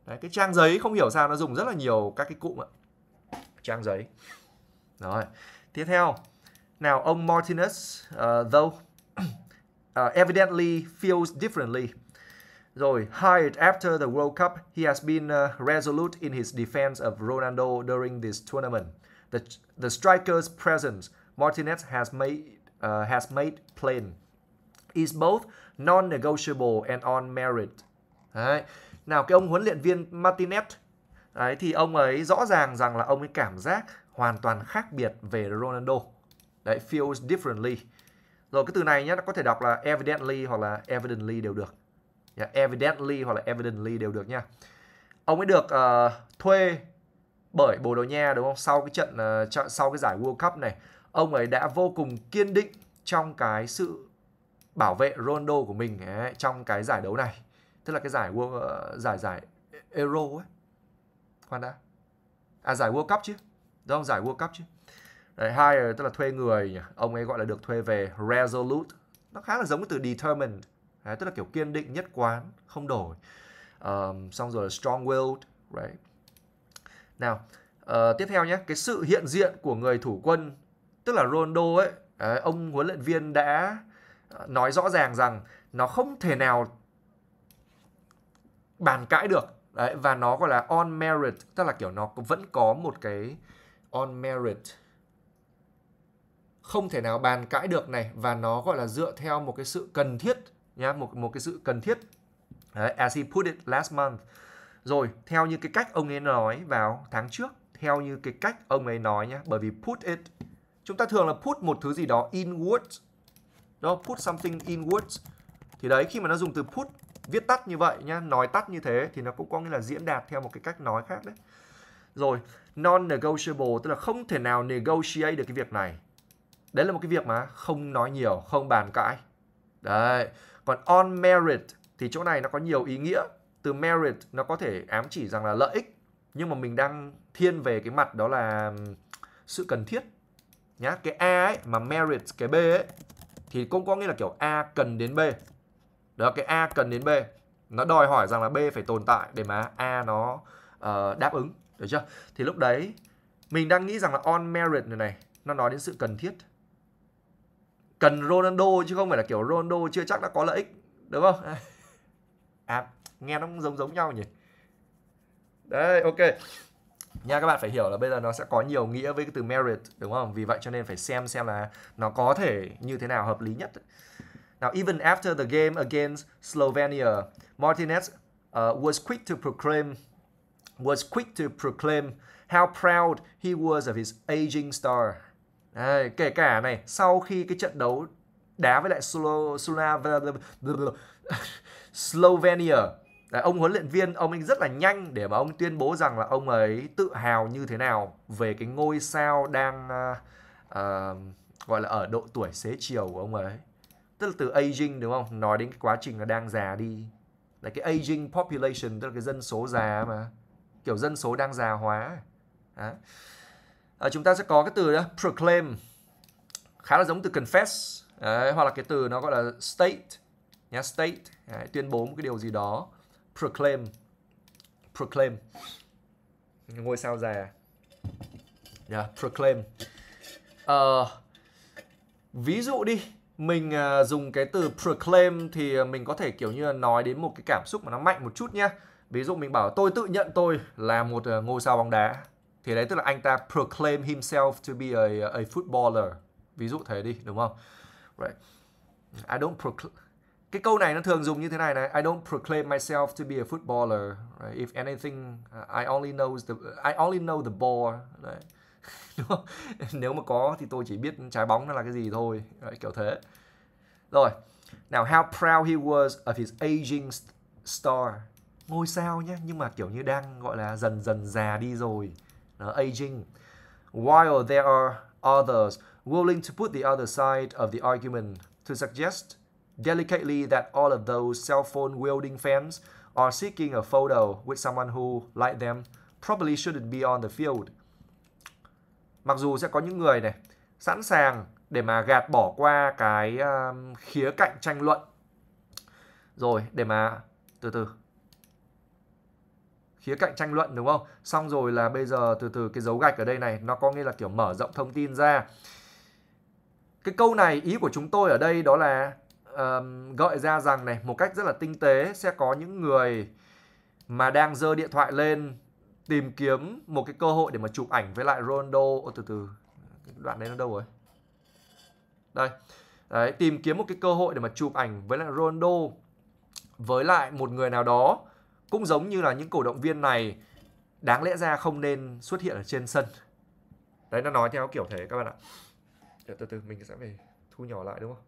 đấy, cái trang giấy không hiểu sao nó dùng rất là nhiều các cái cụm ạ trang giấy rồi tiếp theo nào ông Martinez uh, ờ, though uh, evidently feels differently rồi, hired after the World Cup, he has been uh, resolute in his defense of Ronaldo during this tournament. The, the striker's presence Martinez has made, uh, has made plain is both non-negotiable and on merit. Đấy. Nào cái ông huấn luyện viên Martinez Đấy, thì ông ấy rõ ràng rằng là ông ấy cảm giác hoàn toàn khác biệt về Ronaldo. Đấy, feels differently. Rồi cái từ này nhé, nó có thể đọc là evidently hoặc là evidently đều được. Yeah, evidently hoặc là evidently đều được nha. Ông ấy được uh, thuê bởi Bồ Đào Nha đúng không? Sau cái trận uh, sau cái giải World Cup này, ông ấy đã vô cùng kiên định trong cái sự bảo vệ Ronaldo của mình ấy, trong cái giải đấu này tức là cái giải World, ờ, giải giải Euro ấy khoan đã à giải World Cup chứ đúng không giải World Cup chứ Đấy, hai tức là thuê người nhỉ? ông ấy gọi là được thuê về resolute nó khá là giống cái từ determined Đấy, tức là kiểu kiên định nhất quán không đổi um, xong rồi là strong willed right nào uh, tiếp theo nhé cái sự hiện diện của người thủ quân tức là Ronaldo ấy Đấy, ông huấn luyện viên đã nói rõ ràng rằng nó không thể nào bàn cãi được đấy và nó gọi là on merit tức là kiểu nó vẫn có một cái on merit không thể nào bàn cãi được này và nó gọi là dựa theo một cái sự cần thiết nhá một một cái sự cần thiết đấy, as he put it last month rồi theo như cái cách ông ấy nói vào tháng trước theo như cái cách ông ấy nói nhá bởi vì put it chúng ta thường là put một thứ gì đó in words đó put something inwards thì đấy khi mà nó dùng từ put viết tắt như vậy nhá nói tắt như thế thì nó cũng có nghĩa là diễn đạt theo một cái cách nói khác đấy rồi non negotiable tức là không thể nào negotiate được cái việc này đấy là một cái việc mà không nói nhiều không bàn cãi đấy còn on merit thì chỗ này nó có nhiều ý nghĩa từ merit nó có thể ám chỉ rằng là lợi ích nhưng mà mình đang thiên về cái mặt đó là sự cần thiết nhá cái a ấy mà merit cái b ấy thì cũng có nghĩa là kiểu A cần đến B. Đó cái A cần đến B nó đòi hỏi rằng là B phải tồn tại để mà A nó uh, đáp ứng, được chưa? Thì lúc đấy mình đang nghĩ rằng là on merit này này nó nói đến sự cần thiết. Cần Ronaldo chứ không phải là kiểu Ronaldo chưa chắc đã có lợi ích, đúng không? À nghe nó giống giống nhau nhỉ. đây ok nha các bạn phải hiểu là bây giờ nó sẽ có nhiều nghĩa với cái từ merit đúng không vì vậy cho nên phải xem xem là nó có thể như thế nào hợp lý nhất Now, even after the game against Slovenia, Martinez uh, was quick to proclaim was quick to proclaim how proud he was of his aging star. Đấy, kể cả này, sau khi cái trận đấu đá với lại Slo, Slo, Slo, Slovenia Đấy, ông huấn luyện viên ông ấy rất là nhanh để mà ông tuyên bố rằng là ông ấy tự hào như thế nào về cái ngôi sao đang uh, gọi là ở độ tuổi xế chiều của ông ấy tức là từ aging đúng không nói đến cái quá trình là đang già đi là cái aging population tức là cái dân số già mà kiểu dân số đang già hóa Đó. À, chúng ta sẽ có cái từ đó proclaim khá là giống từ confess Đấy, hoặc là cái từ nó gọi là state nhá state Đấy, tuyên bố một cái điều gì đó Proclaim Proclaim ngôi sao già yeah, dạ, Proclaim uh, ví dụ đi mình uh, dùng cái từ proclaim thì mình có thể kiểu như là nói đến một cái cảm xúc mà nó mạnh một chút nhá ví dụ mình bảo tôi tự nhận tôi là một uh, ngôi sao bóng đá thì đấy tức là anh ta proclaim himself to be a, a footballer ví dụ thế đi đúng không right I don't proclaim cái câu này nó thường dùng như thế này này I don't proclaim myself to be a footballer right? if anything uh, I only knows the I only know the ball Đấy. nếu mà có thì tôi chỉ biết trái bóng nó là cái gì thôi Đấy, kiểu thế rồi nào how proud he was of his aging star ngôi sao nhé nhưng mà kiểu như đang gọi là dần dần già đi rồi Đó, aging while there are others willing to put the other side of the argument to suggest delicately that all of those cell phone wielding fans are seeking a photo with someone who, like them, probably shouldn't be on the field. Mặc dù sẽ có những người này sẵn sàng để mà gạt bỏ qua cái um, khía cạnh tranh luận. Rồi, để mà từ từ khía cạnh tranh luận đúng không? Xong rồi là bây giờ từ từ cái dấu gạch ở đây này nó có nghĩa là kiểu mở rộng thông tin ra. Cái câu này ý của chúng tôi ở đây đó là um, gợi ra rằng này một cách rất là tinh tế sẽ có những người mà đang dơ điện thoại lên tìm kiếm một cái cơ hội để mà chụp ảnh với lại Ronaldo Ô, từ từ đoạn đấy nó đâu rồi đây đấy tìm kiếm một cái cơ hội để mà chụp ảnh với lại Ronaldo với lại một người nào đó cũng giống như là những cổ động viên này đáng lẽ ra không nên xuất hiện ở trên sân đấy nó nói theo kiểu thế các bạn ạ từ từ mình sẽ phải thu nhỏ lại đúng không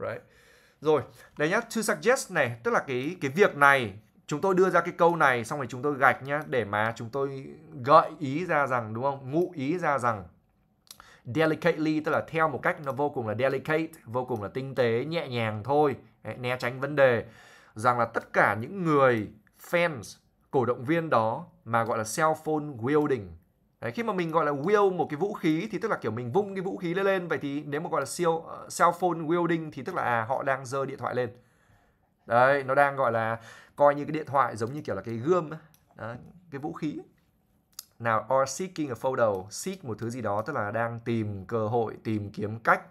right rồi đấy nhá to suggest này tức là cái cái việc này chúng tôi đưa ra cái câu này xong rồi chúng tôi gạch nhá để mà chúng tôi gợi ý ra rằng đúng không ngụ ý ra rằng delicately tức là theo một cách nó vô cùng là delicate vô cùng là tinh tế nhẹ nhàng thôi né tránh vấn đề rằng là tất cả những người fans cổ động viên đó mà gọi là cell phone wielding Đấy, khi mà mình gọi là wield một cái vũ khí thì tức là kiểu mình vung cái vũ khí lên lên vậy thì nếu mà gọi là siêu uh, cell phone wielding thì tức là à, họ đang giơ điện thoại lên đấy nó đang gọi là coi như cái điện thoại giống như kiểu là cái gươm đấy, cái vũ khí nào or seeking a photo seek một thứ gì đó tức là đang tìm cơ hội tìm kiếm cách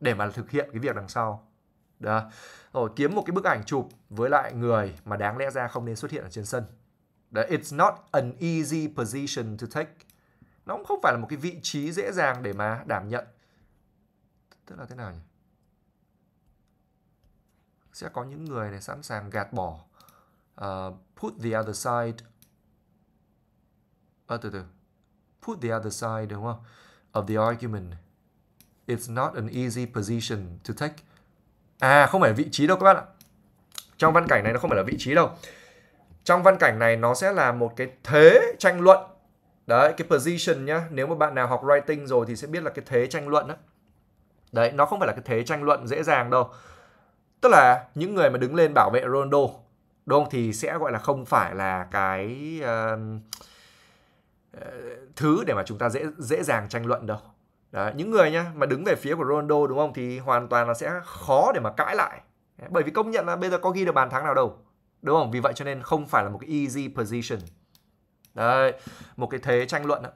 để mà thực hiện cái việc đằng sau đó rồi kiếm một cái bức ảnh chụp với lại người mà đáng lẽ ra không nên xuất hiện ở trên sân That it's not an easy position to take nó cũng không phải là một cái vị trí dễ dàng để mà đảm nhận tức là thế nào nhỉ sẽ có những người này sẵn sàng gạt bỏ uh, put the other side à, từ từ put the other side đúng không of the argument it's not an easy position to take à không phải vị trí đâu các bạn ạ trong văn cảnh này nó không phải là vị trí đâu trong văn cảnh này nó sẽ là một cái thế tranh luận Đấy, cái position nhá, nếu mà bạn nào học writing rồi thì sẽ biết là cái thế tranh luận đó. Đấy, nó không phải là cái thế tranh luận dễ dàng đâu. Tức là những người mà đứng lên bảo vệ Ronaldo, đúng không? Thì sẽ gọi là không phải là cái uh, thứ để mà chúng ta dễ dễ dàng tranh luận đâu. Đấy, những người nhá mà đứng về phía của Ronaldo đúng không thì hoàn toàn là sẽ khó để mà cãi lại. Bởi vì công nhận là bây giờ có ghi được bàn thắng nào đâu. Đúng không? Vì vậy cho nên không phải là một cái easy position đây một cái thế tranh luận đó.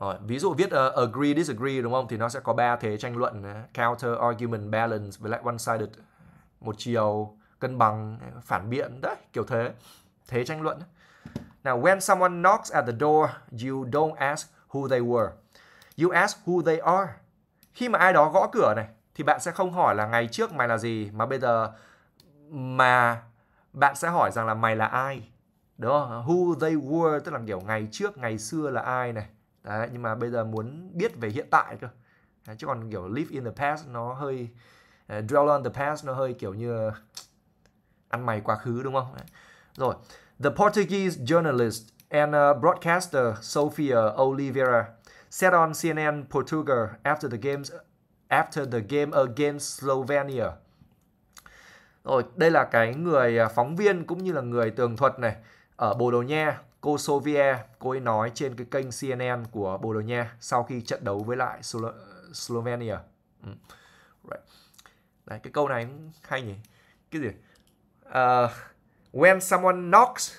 Rồi, ví dụ viết uh, agree disagree đúng không thì nó sẽ có ba thế tranh luận ờ, counter argument balance với lại one sided một chiều cân bằng phản biện đấy kiểu thế thế tranh luận nào when someone knocks at the door you don't ask who they were you ask who they are khi mà ai đó gõ cửa này thì bạn sẽ không hỏi là ngày trước mày là gì mà bây giờ mà bạn sẽ hỏi rằng là mày là ai đúng không who they were tức là kiểu ngày trước ngày xưa là ai này đấy nhưng mà bây giờ muốn biết về hiện tại cơ đấy, chứ còn kiểu live in the past nó hơi uh, dwell on the past nó hơi kiểu như ờ, ăn mày quá khứ đúng không đấy. rồi the Portuguese journalist and ờ, broadcaster Sofia Oliveira said on CNN Portugal after the games after the game against Slovenia rồi đây là cái người phóng viên cũng như là người tường thuật này ở Bồ Đào Nha, cô Sovia, cô ấy nói trên cái kênh CNN của Bồ Đào Nha sau khi trận đấu với lại Slo Slovenia. Ừ. Right. Đấy, cái câu này cũng hay nhỉ? Cái gì? Uh, when someone knocks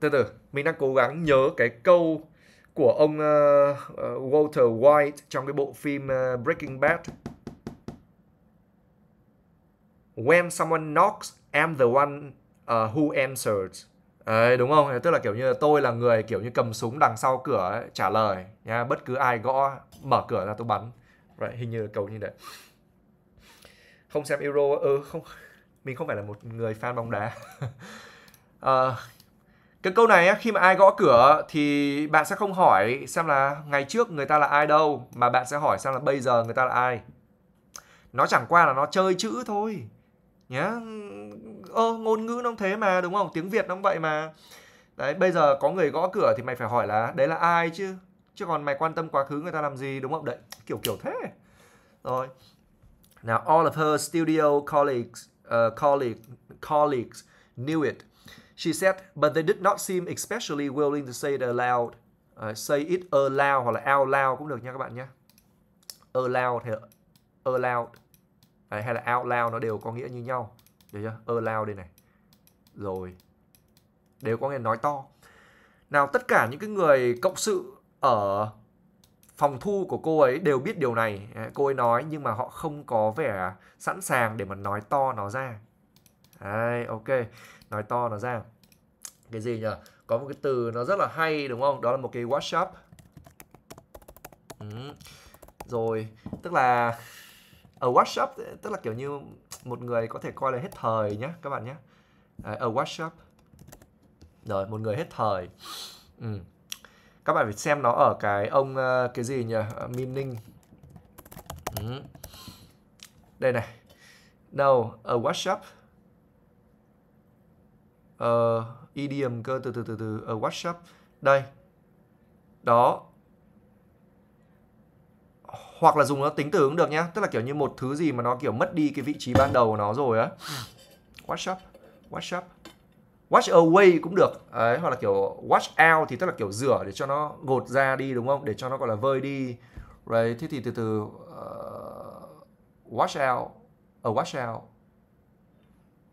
từ từ mình đang cố gắng nhớ cái câu của ông uh, uh, Walter White trong cái bộ phim uh, Breaking Bad When someone knocks I'm the one Ờ, who answered Đấy, đúng không? Tức là kiểu như là tôi là người kiểu như cầm súng đằng sau cửa ấy, trả lời nha, bất cứ ai gõ mở cửa ra tôi bắn. Right, hình như là cầu như vậy. Không xem Euro ừ không mình không phải là một người fan bóng đá. à, cái câu này khi mà ai gõ cửa thì bạn sẽ không hỏi xem là ngày trước người ta là ai đâu mà bạn sẽ hỏi xem là bây giờ người ta là ai. Nó chẳng qua là nó chơi chữ thôi nhá ơ ngôn ngữ nó thế mà đúng không tiếng việt nó vậy mà đấy bây giờ có người gõ cửa thì mày phải hỏi là đấy là ai chứ chứ còn mày quan tâm quá khứ người ta làm gì đúng không đấy kiểu kiểu thế rồi now all of her studio colleagues uh, colleague, colleagues knew it she said but they did not seem especially willing to say it aloud uh, say it aloud hoặc là out loud cũng được nha các bạn nhé aloud thì aloud Đấy, hay là out loud nó đều có nghĩa như nhau được chưa Out loud đây này rồi đều có nghĩa nói to nào tất cả những cái người cộng sự ở phòng thu của cô ấy đều biết điều này à, cô ấy nói nhưng mà họ không có vẻ sẵn sàng để mà nói to nó ra Đấy, ok nói to nó ra cái gì nhỉ có một cái từ nó rất là hay đúng không đó là một cái workshop ừ. rồi tức là ở workshop tức là kiểu như một người có thể coi là hết thời nhá các bạn nhé Đấy, ở workshop rồi một người hết thời ừ. các bạn phải xem nó ở cái ông ờ, cái gì nhỉ ờ, Minh Ninh ừ. đây này đâu ở workshop ờ, idiom cơ từ từ từ từ ở workshop đây đó hoặc là dùng nó tính từ cũng được nhá tức là kiểu như một thứ gì mà nó kiểu mất đi cái vị trí ban đầu của nó rồi á watch up watch up wash away cũng được đấy hoặc là kiểu wash out thì tức là kiểu rửa để cho nó gột ra đi đúng không để cho nó gọi là vơi đi rồi thế thì từ từ uh, wash out ở ờ, uh, wash out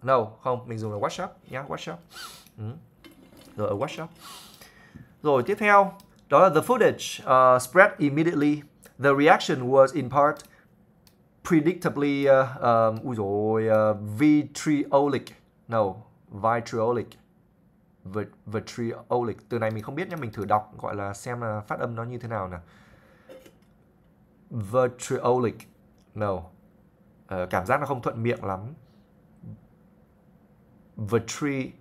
no không mình dùng là wash up nhá wash up ừ. rồi ở wash up rồi tiếp theo đó là the footage uh, spread immediately The reaction was in part predictably, uh, um, rồi, uh, vitriolic. No, vitriolic. V- vitriolic. Từ này mình không biết nhé, mình thử đọc gọi là xem là uh, phát âm nó như thế nào nè. Vitriolic. No. Uh, cảm giác nó không thuận miệng lắm. Vitri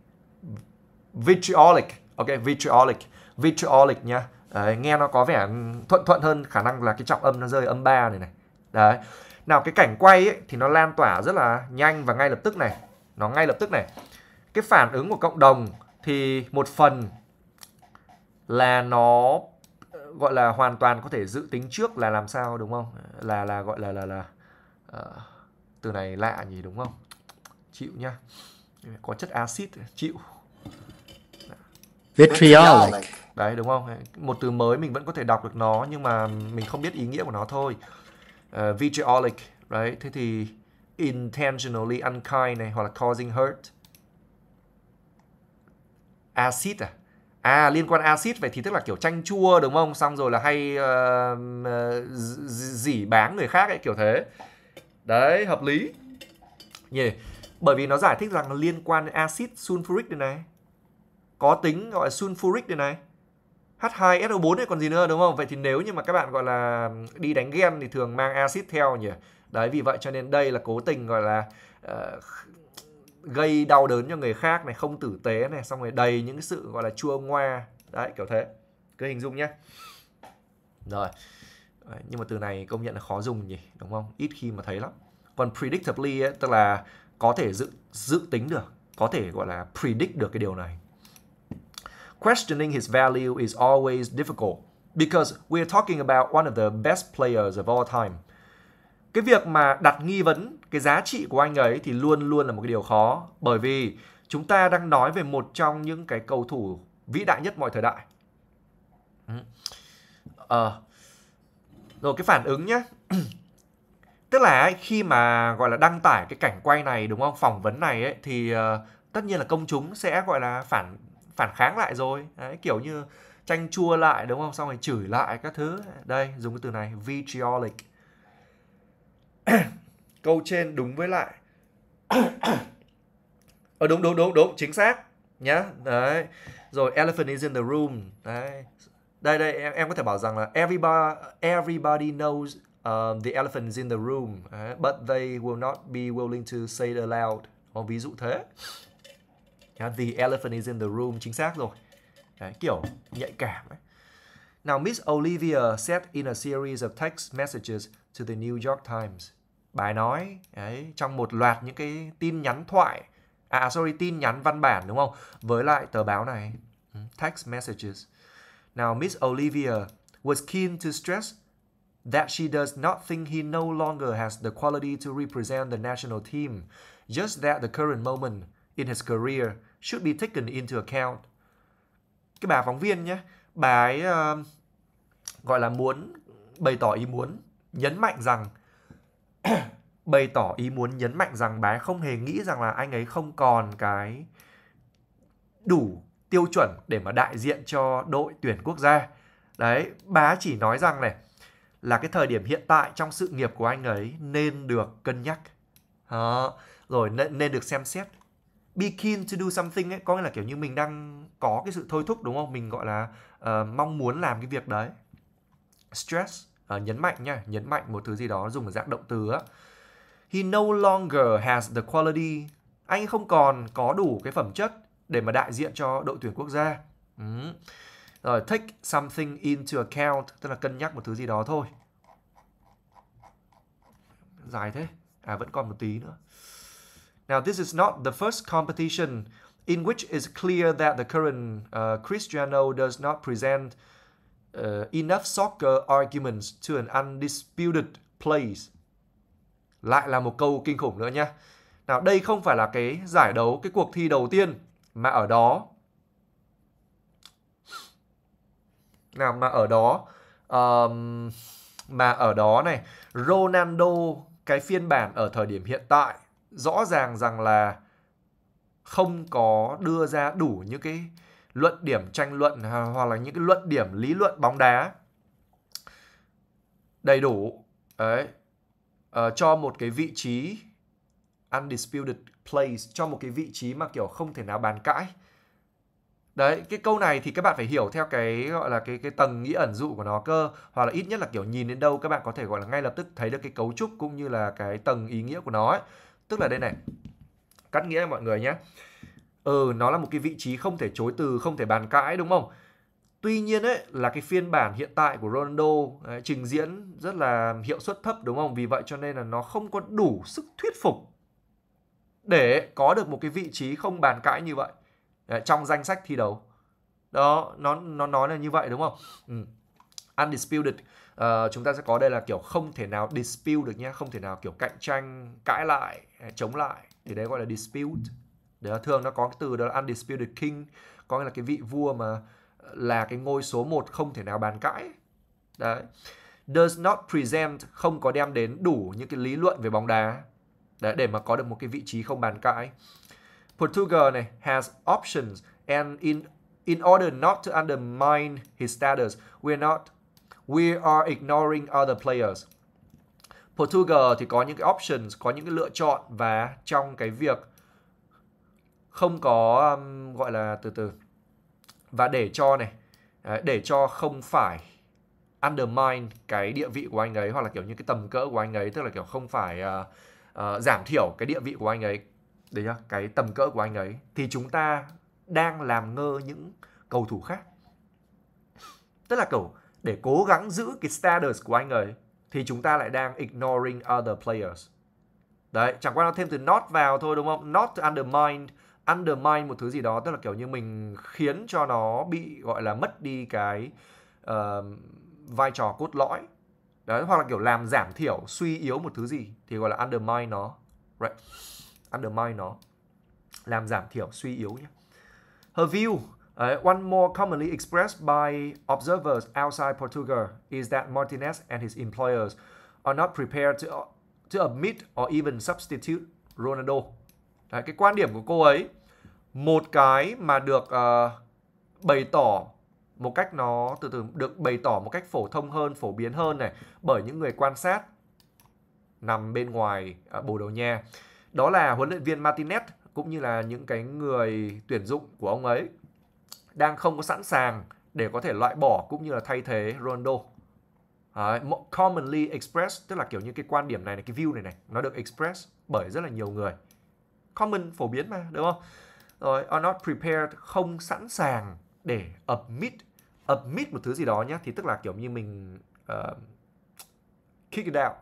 vitriolic. Ok, vitriolic. Vitriolic nhá Đấy, nghe nó có vẻ thuận thuận hơn khả năng là cái trọng âm nó rơi âm 3 này này. Đấy. Nào cái cảnh quay ấy, thì nó lan tỏa rất là nhanh và ngay lập tức này. Nó ngay lập tức này. Cái phản ứng của cộng đồng thì một phần là nó ờ, gọi là hoàn toàn có thể dự tính trước là làm sao đúng không? Là là gọi là là là uh, từ này lạ nhỉ đúng không? Chịu nhá. Có chất axit chịu. Vitriolic. Vitriolic đấy đúng không một từ mới mình vẫn có thể đọc được nó nhưng mà mình không biết ý nghĩa của nó thôi uh, vitriolic đấy thế thì intentionally unkind này hoặc là causing hurt acid à À liên quan acid vậy thì tức là kiểu chanh chua đúng không? Xong rồi là hay uh, dỉ báng người khác ấy kiểu thế. Đấy, hợp lý. Nhỉ. Yeah. Bởi vì nó giải thích rằng liên quan acid sulfuric đây này. Có tính gọi sulfuric đây này. H2SO4 hay còn gì nữa đúng không? Vậy thì nếu như mà các bạn gọi là đi đánh ghen thì thường mang axit theo nhỉ. Đấy vì vậy cho nên đây là cố tình gọi là uh, gây đau đớn cho người khác này, không tử tế này, xong rồi đầy những cái sự gọi là chua ngoa. Đấy kiểu thế. Cứ hình dung nhé. Rồi. nhưng mà từ này công nhận là khó dùng nhỉ, đúng không? Ít khi mà thấy lắm. Còn predictably ấy, tức là có thể dự dự tính được, có thể gọi là predict được cái điều này questioning his value is always difficult because we are talking about one of the best players of all time. Cái việc mà đặt nghi vấn cái giá trị của anh ấy thì luôn luôn là một cái điều khó bởi vì chúng ta đang nói về một trong những cái cầu thủ vĩ đại nhất mọi thời đại. À, rồi cái phản ứng nhá. Tức là khi mà gọi là đăng tải cái cảnh quay này đúng không? Phỏng vấn này ấy thì ờ, tất nhiên là công chúng sẽ gọi là phản phản kháng lại rồi đấy, kiểu như tranh chua lại đúng không xong rồi chửi lại các thứ đây dùng cái từ này vitriolic câu trên đúng với lại ờ đúng đúng đúng đúng chính xác nhá đấy rồi elephant is in the room đấy đây đây em em có thể bảo rằng là everybody everybody knows uh, the elephant is in the room uh, but they will not be willing to say it aloud Còn ví dụ thế The elephant is in the room chính xác rồi. Đấy, kiểu nhạy cảm ấy. Now, Miss Olivia said in a series of text messages to the New York Times. Bài nói ấy, trong một loạt những cái tin nhắn thoại, à sorry, tin nhắn văn bản đúng không? Với lại tờ báo này, ừ, text messages. Now, Miss Olivia was keen to stress that she does not think he no longer has the quality to represent the national team, just that the current moment in his career should be taken into account. Cái bà phóng viên nhé, bà ấy uh, gọi là muốn bày tỏ ý muốn nhấn mạnh rằng bày tỏ ý muốn nhấn mạnh rằng bà ấy không hề nghĩ rằng là anh ấy không còn cái đủ tiêu chuẩn để mà đại diện cho đội tuyển quốc gia. Đấy, bà chỉ nói rằng này là cái thời điểm hiện tại trong sự nghiệp của anh ấy nên được cân nhắc. Đó, rồi nên, nên được xem xét be keen to do something ấy có nghĩa là kiểu như mình đang có cái sự thôi thúc đúng không mình gọi là uh, mong muốn làm cái việc đấy stress uh, nhấn mạnh nha nhấn mạnh một thứ gì đó dùng ở dạng động từ á he no longer has the quality anh không còn có đủ cái phẩm chất để mà đại diện cho đội tuyển quốc gia ừ. rồi take something into account tức là cân nhắc một thứ gì đó thôi dài thế à vẫn còn một tí nữa Now, this is not the first competition in which it's clear that the current uh, Cristiano does not present uh, enough soccer arguments to an undisputed place. Lại là một câu kinh khủng nữa nha. Nào đây không phải là cái giải đấu, cái cuộc thi đầu tiên mà ở đó nào mà ở đó um, mà ở đó này Ronaldo cái phiên bản ở thời điểm hiện tại rõ ràng rằng là không có đưa ra đủ những cái luận điểm tranh luận hoặc là những cái luận điểm lý luận bóng đá đầy đủ đấy à, cho một cái vị trí undisputed place cho một cái vị trí mà kiểu không thể nào bàn cãi đấy cái câu này thì các bạn phải hiểu theo cái gọi là cái cái tầng nghĩa ẩn dụ của nó cơ hoặc là ít nhất là kiểu nhìn đến đâu các bạn có thể gọi là ngay lập tức thấy được cái cấu trúc cũng như là cái tầng ý nghĩa của nó ấy tức là đây này cắt nghĩa mọi người nhé ừ nó là một cái vị trí không thể chối từ không thể bàn cãi đúng không tuy nhiên ấy là cái phiên bản hiện tại của Ronaldo ấy, trình diễn rất là hiệu suất thấp đúng không vì vậy cho nên là nó không có đủ sức thuyết phục để có được một cái vị trí không bàn cãi như vậy đấy, trong danh sách thi đấu đó nó nó nói là như vậy đúng không ừ. undisputed uh, chúng ta sẽ có đây là kiểu không thể nào dispute được nhé không thể nào kiểu cạnh tranh cãi lại ờ, chống lại thì đấy gọi là dispute đấy là thường nó có cái từ đó là undisputed king có nghĩa là cái vị vua mà ờ, là cái ngôi số 1 không thể nào bàn cãi đấy does not present không có đem đến đủ những cái lý luận về bóng đá đấy, để mà có được một cái vị trí không bàn cãi Portugal này has options and in in order not to undermine his status we're not We are ignoring other players. Portugal thì có những cái options, có những cái lựa chọn và trong cái việc không có um, gọi là từ từ và để cho này à, để cho không phải undermine cái địa vị của anh ấy hoặc là kiểu như cái tầm cỡ của anh ấy tức là kiểu không phải uh, uh, giảm thiểu cái địa vị của anh ấy đấy nhá cái tầm cỡ của anh ấy thì chúng ta đang làm ngơ những cầu thủ khác tức là kiểu để cố gắng giữ cái status của anh ấy thì chúng ta lại đang ignoring other players. Đấy, chẳng qua nó thêm từ not vào thôi đúng không? Not undermine, undermine một thứ gì đó tức là kiểu như mình khiến cho nó bị gọi là mất đi cái uh, vai trò cốt lõi. Đấy, hoặc là kiểu làm giảm thiểu, suy yếu một thứ gì thì gọi là undermine nó. Right. Undermine nó. Làm giảm thiểu, suy yếu nhé. Her view Uh, one more commonly expressed by observers outside Portugal is that Martinez and his employers are not prepared to, to admit or even substitute Ronaldo. Đấy, cái quan điểm của cô ấy, một cái mà được uh, bày tỏ một cách nó từ từ được bày tỏ một cách phổ thông hơn, phổ biến hơn này bởi những người quan sát nằm bên ngoài uh, Bồ Đào Nha. Đó là huấn luyện viên Martinez cũng như là những cái người tuyển dụng của ông ấy đang không có sẵn sàng để có thể loại bỏ cũng như là thay thế Ronaldo. À, commonly expressed tức là kiểu như cái quan điểm này này cái view này này nó được express bởi rất là nhiều người. Common phổ biến mà đúng không? Rồi are not prepared không sẵn sàng để admit admit một thứ gì đó nhé thì tức là kiểu như mình uh, kick it out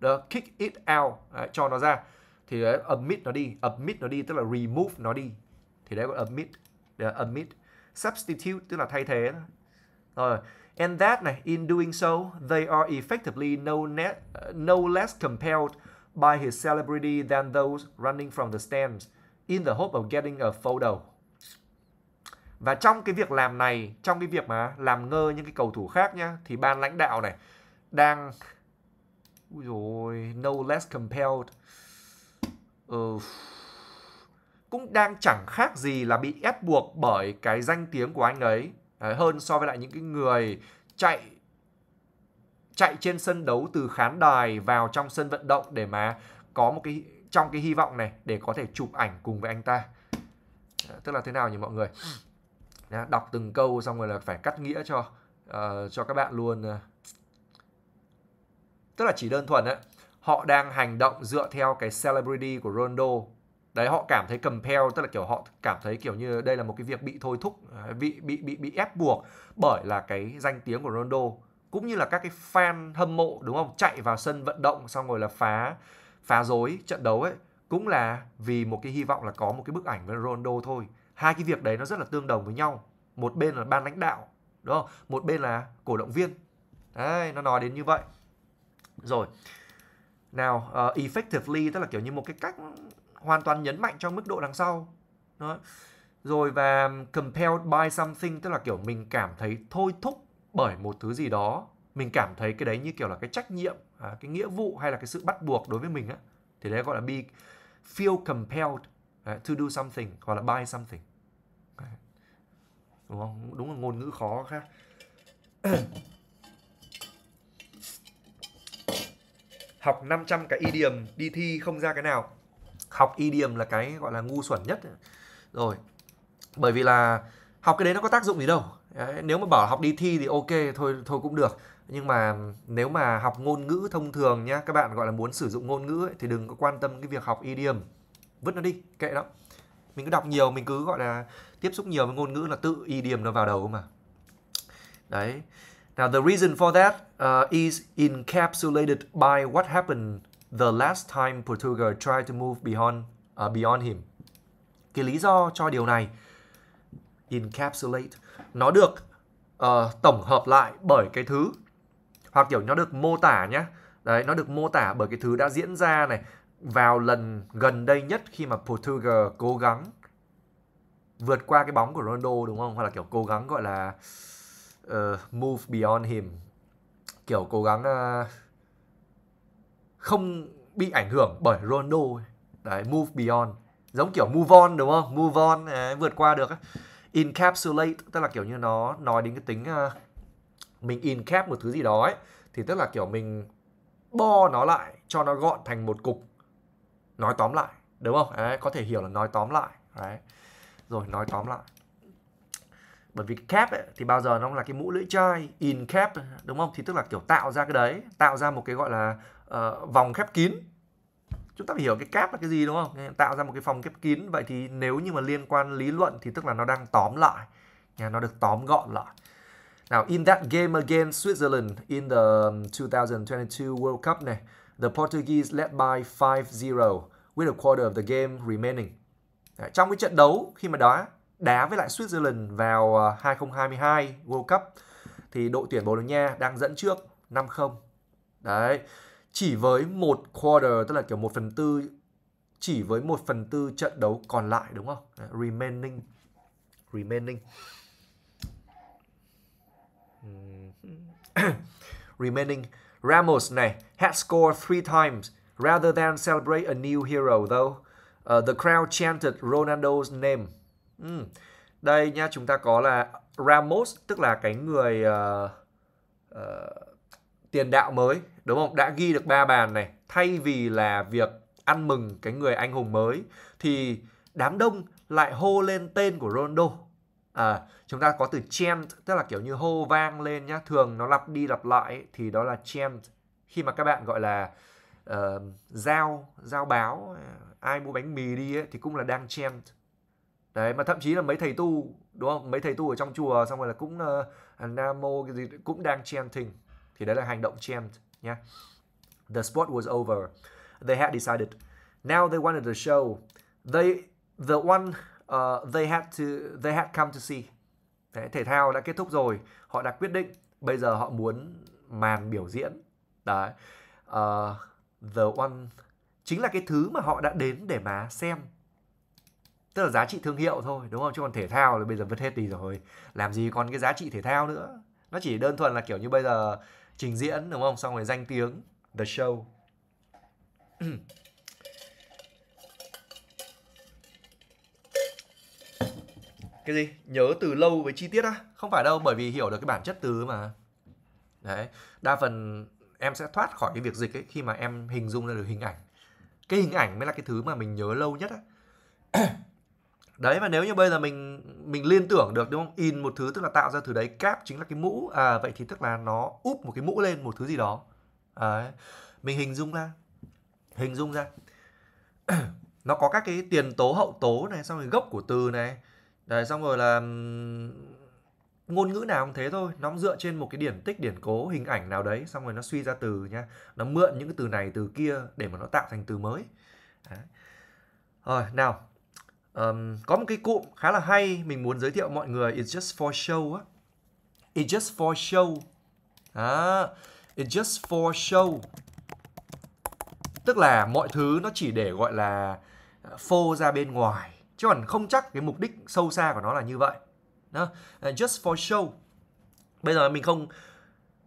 the kick it out đấy, cho nó ra thì đấy, admit nó đi admit nó đi tức là remove nó đi thì đấy gọi admit đấy, admit substitute tức là thay thế rồi and that này in doing so they are effectively no net no less compelled by his celebrity than those running from the stands in the hope of getting a photo và trong cái việc làm này trong cái việc mà làm ngơ những cái cầu thủ khác nhá thì ban lãnh đạo này đang ui rồi no less compelled uh, cũng đang chẳng khác gì là bị ép buộc bởi cái danh tiếng của anh ấy Đấy, hơn so với lại những cái người chạy chạy trên sân đấu từ khán đài vào trong sân vận động để mà có một cái trong cái hy vọng này để có thể chụp ảnh cùng với anh ta tức là thế nào nhỉ mọi người ừ. đọc từng câu xong rồi là phải cắt nghĩa cho uh, cho các bạn luôn ờ. tức là chỉ đơn thuần ấy, họ đang hành động dựa theo cái celebrity của Ronaldo đấy họ cảm thấy cầm peo tức là kiểu họ cảm thấy kiểu như đây là một cái việc bị thôi thúc à, bị bị bị bị ép buộc bởi là cái danh tiếng của Ronaldo cũng như là các cái fan hâm mộ đúng không chạy vào sân vận động xong rồi là phá phá rối trận đấu ấy cũng là vì một cái hy vọng là có một cái bức ảnh với Ronaldo thôi hai cái việc đấy nó rất là tương đồng với nhau một bên là ban lãnh đạo đúng không một bên là cổ động viên đấy nó nói đến như vậy rồi nào uh, effectively tức là kiểu như một cái cách hoàn toàn nhấn mạnh trong mức độ đằng sau đó rồi và compelled by something tức là kiểu mình cảm thấy thôi thúc bởi một thứ gì đó mình cảm thấy cái đấy như kiểu là cái trách nhiệm à, cái nghĩa vụ hay là cái sự bắt buộc đối với mình á thì đấy gọi là be feel compelled à, to do something hoặc là buy something à, đúng không đúng là ngôn ngữ khó khác học 500 cái idiom đi thi không ra cái nào học idiom là cái gọi là ngu xuẩn nhất rồi bởi vì là học cái đấy nó có tác dụng gì đâu đấy, nếu mà bảo học đi thi thì ok thôi thôi cũng được nhưng mà nếu mà học ngôn ngữ thông thường nhá các bạn gọi là muốn sử dụng ngôn ngữ ấy, thì đừng có quan tâm cái việc học idiom vứt nó đi kệ đó mình cứ đọc nhiều mình cứ gọi là tiếp xúc nhiều với ngôn ngữ là tự idiom nó vào đầu mà đấy now the reason for that uh, is encapsulated by what happened the last time Portugal tried to move beyond uh, beyond him. Cái lý do cho điều này encapsulate nó được uh, tổng hợp lại bởi cái thứ hoặc kiểu nó được mô tả nhé đấy nó được mô tả bởi cái thứ đã diễn ra này vào lần gần đây nhất khi mà Portugal cố gắng vượt qua cái bóng của Ronaldo đúng không hoặc là kiểu cố gắng gọi là uh, move beyond him kiểu cố gắng uh, không bị ảnh hưởng bởi Ronaldo đấy move beyond giống kiểu move on đúng không move on ấy, vượt qua được ấy. encapsulate tức là kiểu như nó nói đến cái tính uh, mình encap một thứ gì đó ấy thì tức là kiểu mình bo nó lại cho nó gọn thành một cục nói tóm lại đúng không đấy, có thể hiểu là nói tóm lại đấy rồi nói tóm lại bởi vì cap ấy, thì bao giờ nó cũng là cái mũ lưỡi chai in cap đúng không thì tức là kiểu tạo ra cái đấy tạo ra một cái gọi là uh, vòng khép kín chúng ta phải hiểu cái cáp là cái gì đúng không tạo ra một cái phòng khép kín vậy thì nếu như mà liên quan lý luận thì tức là nó đang tóm lại nó được tóm gọn lại nào in that game against Switzerland in the 2022 um, World Cup này the Portuguese led by 5-0 with a quarter of the game remaining trong cái trận đấu khi mà đá đá với lại Switzerland vào 2022 ờ, World Cup thì đội tuyển Bồ Đào Nha đang dẫn trước 5-0 đấy chỉ với một quarter tức là kiểu một phần tư chỉ với một phần tư trận đấu còn lại đúng không? Remaining remaining remaining Ramos này had scored three times rather than celebrate a new hero though uh, the crowd chanted Ronaldo's name mm. đây nha chúng ta có là Ramos tức là cái người uh, uh, tiền đạo mới đúng không đã ghi được ba bàn này thay vì là việc ăn mừng cái người anh hùng mới thì đám đông lại hô lên tên của Ronaldo à, chúng ta có từ chant tức là kiểu như hô vang lên nhá thường nó lặp đi lặp lại thì đó là chant khi mà các bạn gọi là uh, giao giao báo ờ, ai mua bánh mì đi ấy, thì cũng là đang chant đấy mà thậm chí là mấy thầy tu đúng không mấy thầy tu ở trong chùa xong rồi là cũng uh, nam mô cái gì cũng đang chanting thì đấy là hành động chant nhé the sport was over they had decided now they wanted to show they the one uh, they had to they had come to see đấy, thể thao đã kết thúc rồi họ đã quyết định bây giờ họ muốn màn biểu diễn đấy uh, the one chính là cái thứ mà họ đã đến để mà xem tức là giá trị thương hiệu thôi đúng không chứ còn thể thao là bây giờ vứt hết đi rồi làm gì còn cái giá trị thể thao nữa nó chỉ đơn thuần là kiểu như bây giờ trình diễn đúng không xong rồi danh tiếng the show cái gì nhớ từ lâu với chi tiết á không phải đâu bởi vì hiểu được cái bản chất từ mà đấy đa phần em sẽ thoát khỏi cái việc dịch ấy khi mà em hình dung ra được hình ảnh cái hình ảnh mới là cái thứ mà mình nhớ lâu nhất á đấy và nếu như bây giờ mình mình liên tưởng được đúng không in một thứ tức là tạo ra thứ đấy cap chính là cái mũ à vậy thì tức là nó úp một cái mũ lên một thứ gì đó đấy. mình hình dung ra hình dung ra nó có các cái tiền tố hậu tố này xong rồi gốc của từ này đấy xong rồi là ngôn ngữ nào cũng thế thôi nó cũng dựa trên một cái điển tích điển cố hình ảnh nào đấy xong rồi nó suy ra từ nhá nó mượn những cái từ này từ kia để mà nó tạo thành từ mới đấy. rồi nào um, có một cái cụm khá là hay mình muốn giới thiệu mọi người it's just for show á it's just for show à, it's just for show tức là mọi thứ nó chỉ để gọi là ờ, phô ra bên ngoài chứ còn không chắc cái mục đích sâu xa của nó là như vậy đó ờ, just for show bây giờ mình không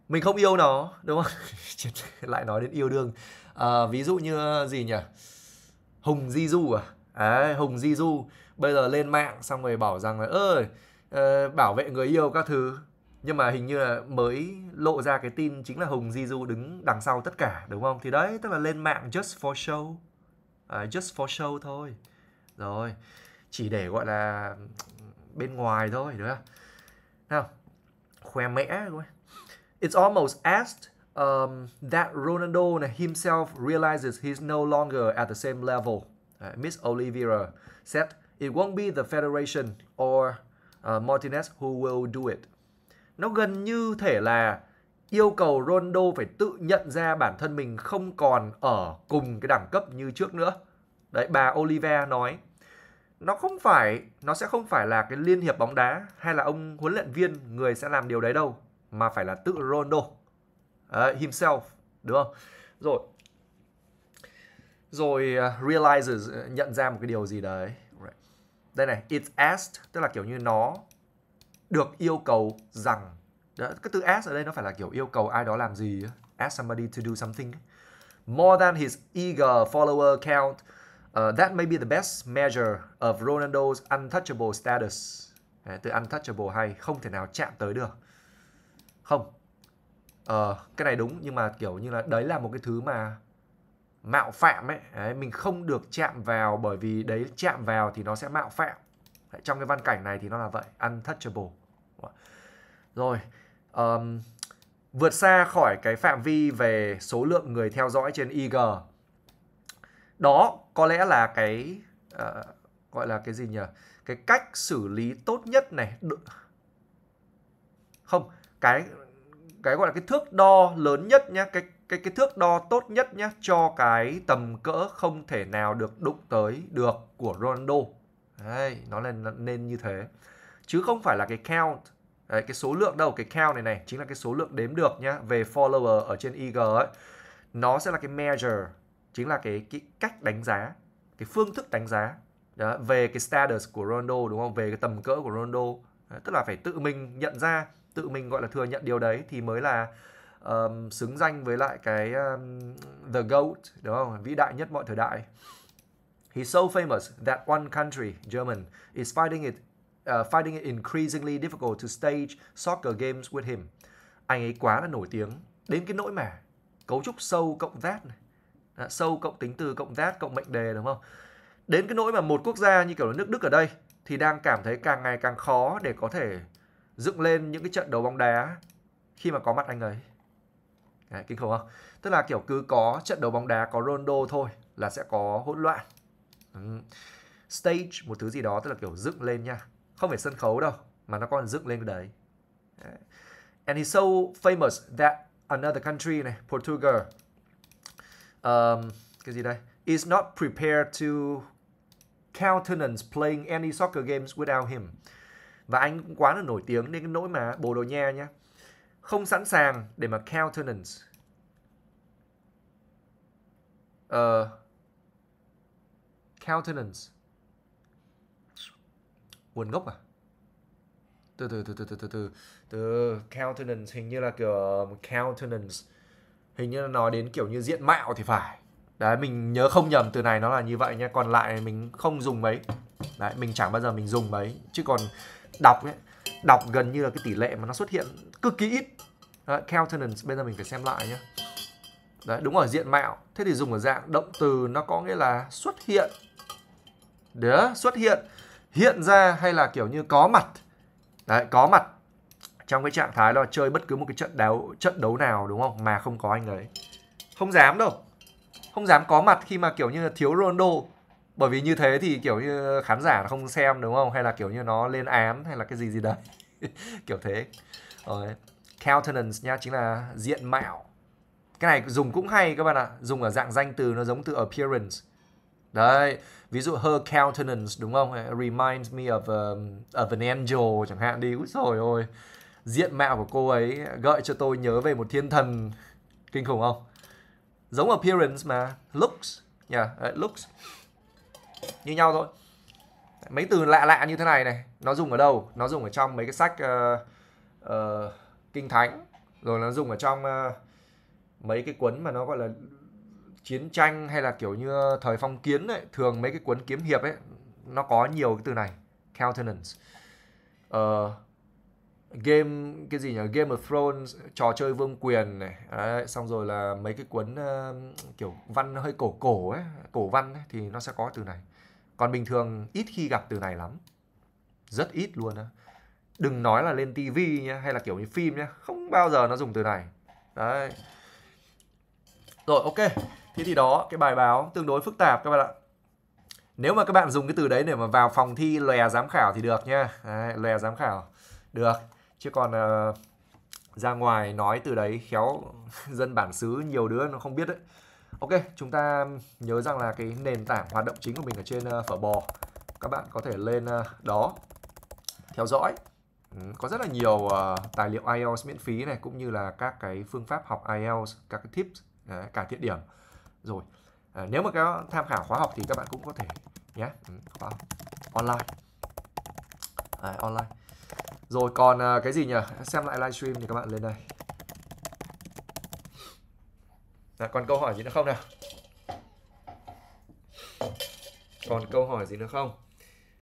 mình không yêu nó đúng không lại nói đến yêu đương à, ví dụ như gì nhỉ hùng di du à Đấy, Hùng Di Du bây giờ lên mạng xong rồi bảo rằng là ơi ờ, bảo vệ người yêu các thứ nhưng mà hình như là mới lộ ra cái tin chính là Hùng Di Du đứng đằng sau tất cả đúng không? Thì đấy tức là lên mạng just for show, à, just for show thôi, rồi chỉ để gọi là bên ngoài thôi đúng không? Nào khoe mẽ thôi. It's almost as um, that Ronaldo himself realizes he's no longer at the same level uh, Miss Oliveira said, It won't be the Federation or uh, Martinez who will do it. Nó gần như thể là yêu cầu Ronaldo phải tự nhận ra bản thân mình không còn ở cùng cái đẳng cấp như trước nữa. Đấy, bà Oliveira nói nó không phải nó sẽ không phải là cái liên hiệp bóng đá hay là ông huấn luyện viên người sẽ làm điều đấy đâu mà phải là tự Ronaldo uh, himself đúng không rồi rồi uh, à, realizes uh, ờ, nhận ra một cái điều gì đấy right. đây này it asked tức là kiểu như nó được yêu cầu rằng đó, cái từ ask ở đây nó phải là kiểu yêu cầu ai đó làm gì ask somebody to do something more than his eager follower count uh, that may be the best measure of Ronaldo's untouchable status Đấy, từ untouchable hay không thể nào chạm tới được không uh, cái này đúng nhưng mà kiểu như là đấy là một cái thứ mà mạo phạm ấy đấy, mình không được chạm vào bởi vì đấy chạm vào thì nó sẽ mạo phạm đấy, trong cái văn cảnh này thì nó là vậy untouchable rồi um, vượt xa khỏi cái phạm vi về số lượng người theo dõi trên IG đó có lẽ là cái uh, gọi là cái gì nhỉ cái cách xử lý tốt nhất này không cái cái gọi là cái thước đo lớn nhất nhá cái cái cái thước đo tốt nhất nhé cho cái tầm cỡ không thể nào được đụng tới được của Ronaldo. Đấy, nó nên nên như thế. Chứ không phải là cái count Đấy, cái số lượng đâu, cái count này này chính là cái số lượng đếm được nhá, về follower ở trên IG ấy. Nó sẽ là cái measure, chính là cái cái cách đánh giá, cái phương thức đánh giá đó, về cái status của Ronaldo đúng không? Về cái tầm cỡ của Ronaldo. Đấy, tức là phải tự mình nhận ra, tự mình gọi là thừa nhận điều đấy thì mới là um, xứng danh với lại cái um, the goat đúng không vĩ đại nhất mọi thời đại He's so famous that one country, German, is finding it uh, finding it increasingly difficult to stage soccer games with him. Anh ấy quá là nổi tiếng đến cái nỗi mà cấu trúc sâu cộng that này, sâu cộng tính từ cộng that cộng mệnh đề đúng không? Đến cái nỗi mà một quốc gia như kiểu là nước Đức ở đây thì đang cảm thấy càng ngày càng khó để có thể dựng lên những cái trận đấu bóng đá khi mà có mặt anh ấy. Đấy, kinh khủng không? Tức là kiểu cứ có trận đấu bóng đá có Rondo thôi là sẽ có hỗn loạn. Ừ. Stage một thứ gì đó tức là kiểu dựng lên nha. Không phải sân khấu đâu mà nó còn dựng lên cái đấy. đấy. And he's so famous that another country này, Portugal um, cái gì đây? Is not prepared to countenance playing any soccer games without him. Và anh cũng quá là nổi tiếng nên cái nỗi mà bồ đồ nha nhá không sẵn sàng để mà countenance uh, countenance nguồn gốc à từ từ từ từ từ từ từ từ countenance hình như là kiểu um, countenance hình như là nói đến kiểu như diện mạo thì phải đấy mình nhớ không nhầm từ này nó là như vậy nha còn lại mình không dùng mấy đấy mình chẳng bao giờ mình dùng mấy chứ còn đọc ấy đọc gần như là cái tỷ lệ mà nó xuất hiện cực kỳ ít Đấy, countenance bây giờ mình phải xem lại nhé Đấy đúng ở diện mạo Thế thì dùng ở dạng động từ nó có nghĩa là xuất hiện Đấy xuất hiện Hiện ra hay là kiểu như có mặt Đấy có mặt Trong cái trạng thái là chơi bất cứ một cái trận đấu trận đấu nào đúng không Mà không có anh ấy, Không dám đâu Không dám có mặt khi mà kiểu như là thiếu Ronaldo bởi vì như thế thì kiểu như khán giả không xem đúng không hay là kiểu như nó lên án hay là cái gì gì đấy kiểu thế rồi countenance nhá chính là diện mạo cái này dùng cũng hay các bạn ạ dùng ở dạng danh từ nó giống từ appearance đấy ví dụ her countenance đúng không reminds me of um, of an angel chẳng hạn đi úi rồi ôi diện mạo của cô ấy gợi cho tôi nhớ về một thiên thần kinh khủng không giống appearance mà looks nhỉ yeah, looks như nhau thôi mấy từ lạ lạ như thế này này nó dùng ở đâu nó dùng ở trong mấy cái sách uh, uh, kinh thánh rồi nó dùng ở trong uh, mấy cái cuốn mà nó gọi là chiến tranh hay là kiểu như thời phong kiến ấy, thường mấy cái cuốn kiếm hiệp ấy nó có nhiều cái từ này countenance uh, game cái gì nhỉ Game of Thrones trò chơi vương quyền này Đấy, xong rồi là mấy cái cuốn uh, kiểu văn hơi cổ cổ ấy cổ văn ấy, thì nó sẽ có từ này còn bình thường ít khi gặp từ này lắm rất ít luôn á đừng nói là lên tivi nhé hay là kiểu như phim nhé, không bao giờ nó dùng từ này đấy rồi ok thế thì đó cái bài báo tương đối phức tạp các bạn ạ nếu mà các bạn dùng cái từ đấy để mà vào phòng thi lè giám khảo thì được nha đấy, lòe giám khảo được chứ còn uh, ra ngoài nói từ đấy khéo dân bản xứ nhiều đứa nó không biết đấy ok chúng ta nhớ rằng là cái nền tảng hoạt động chính của mình ở trên uh, phở bò các bạn có thể lên uh, đó theo dõi Ừ, có rất là nhiều uh, tài liệu IELTS miễn phí này cũng như là các cái phương pháp học IELTS, các cái tips, uh, cả thiện điểm. Rồi, uh, nếu mà các tham khảo khóa học thì các bạn cũng có thể nhé, ừ, khóa online. À, online. Rồi còn uh, cái gì nhỉ? Xem lại livestream thì các bạn lên đây. À, còn câu hỏi gì nữa không nào? Còn câu hỏi gì nữa không?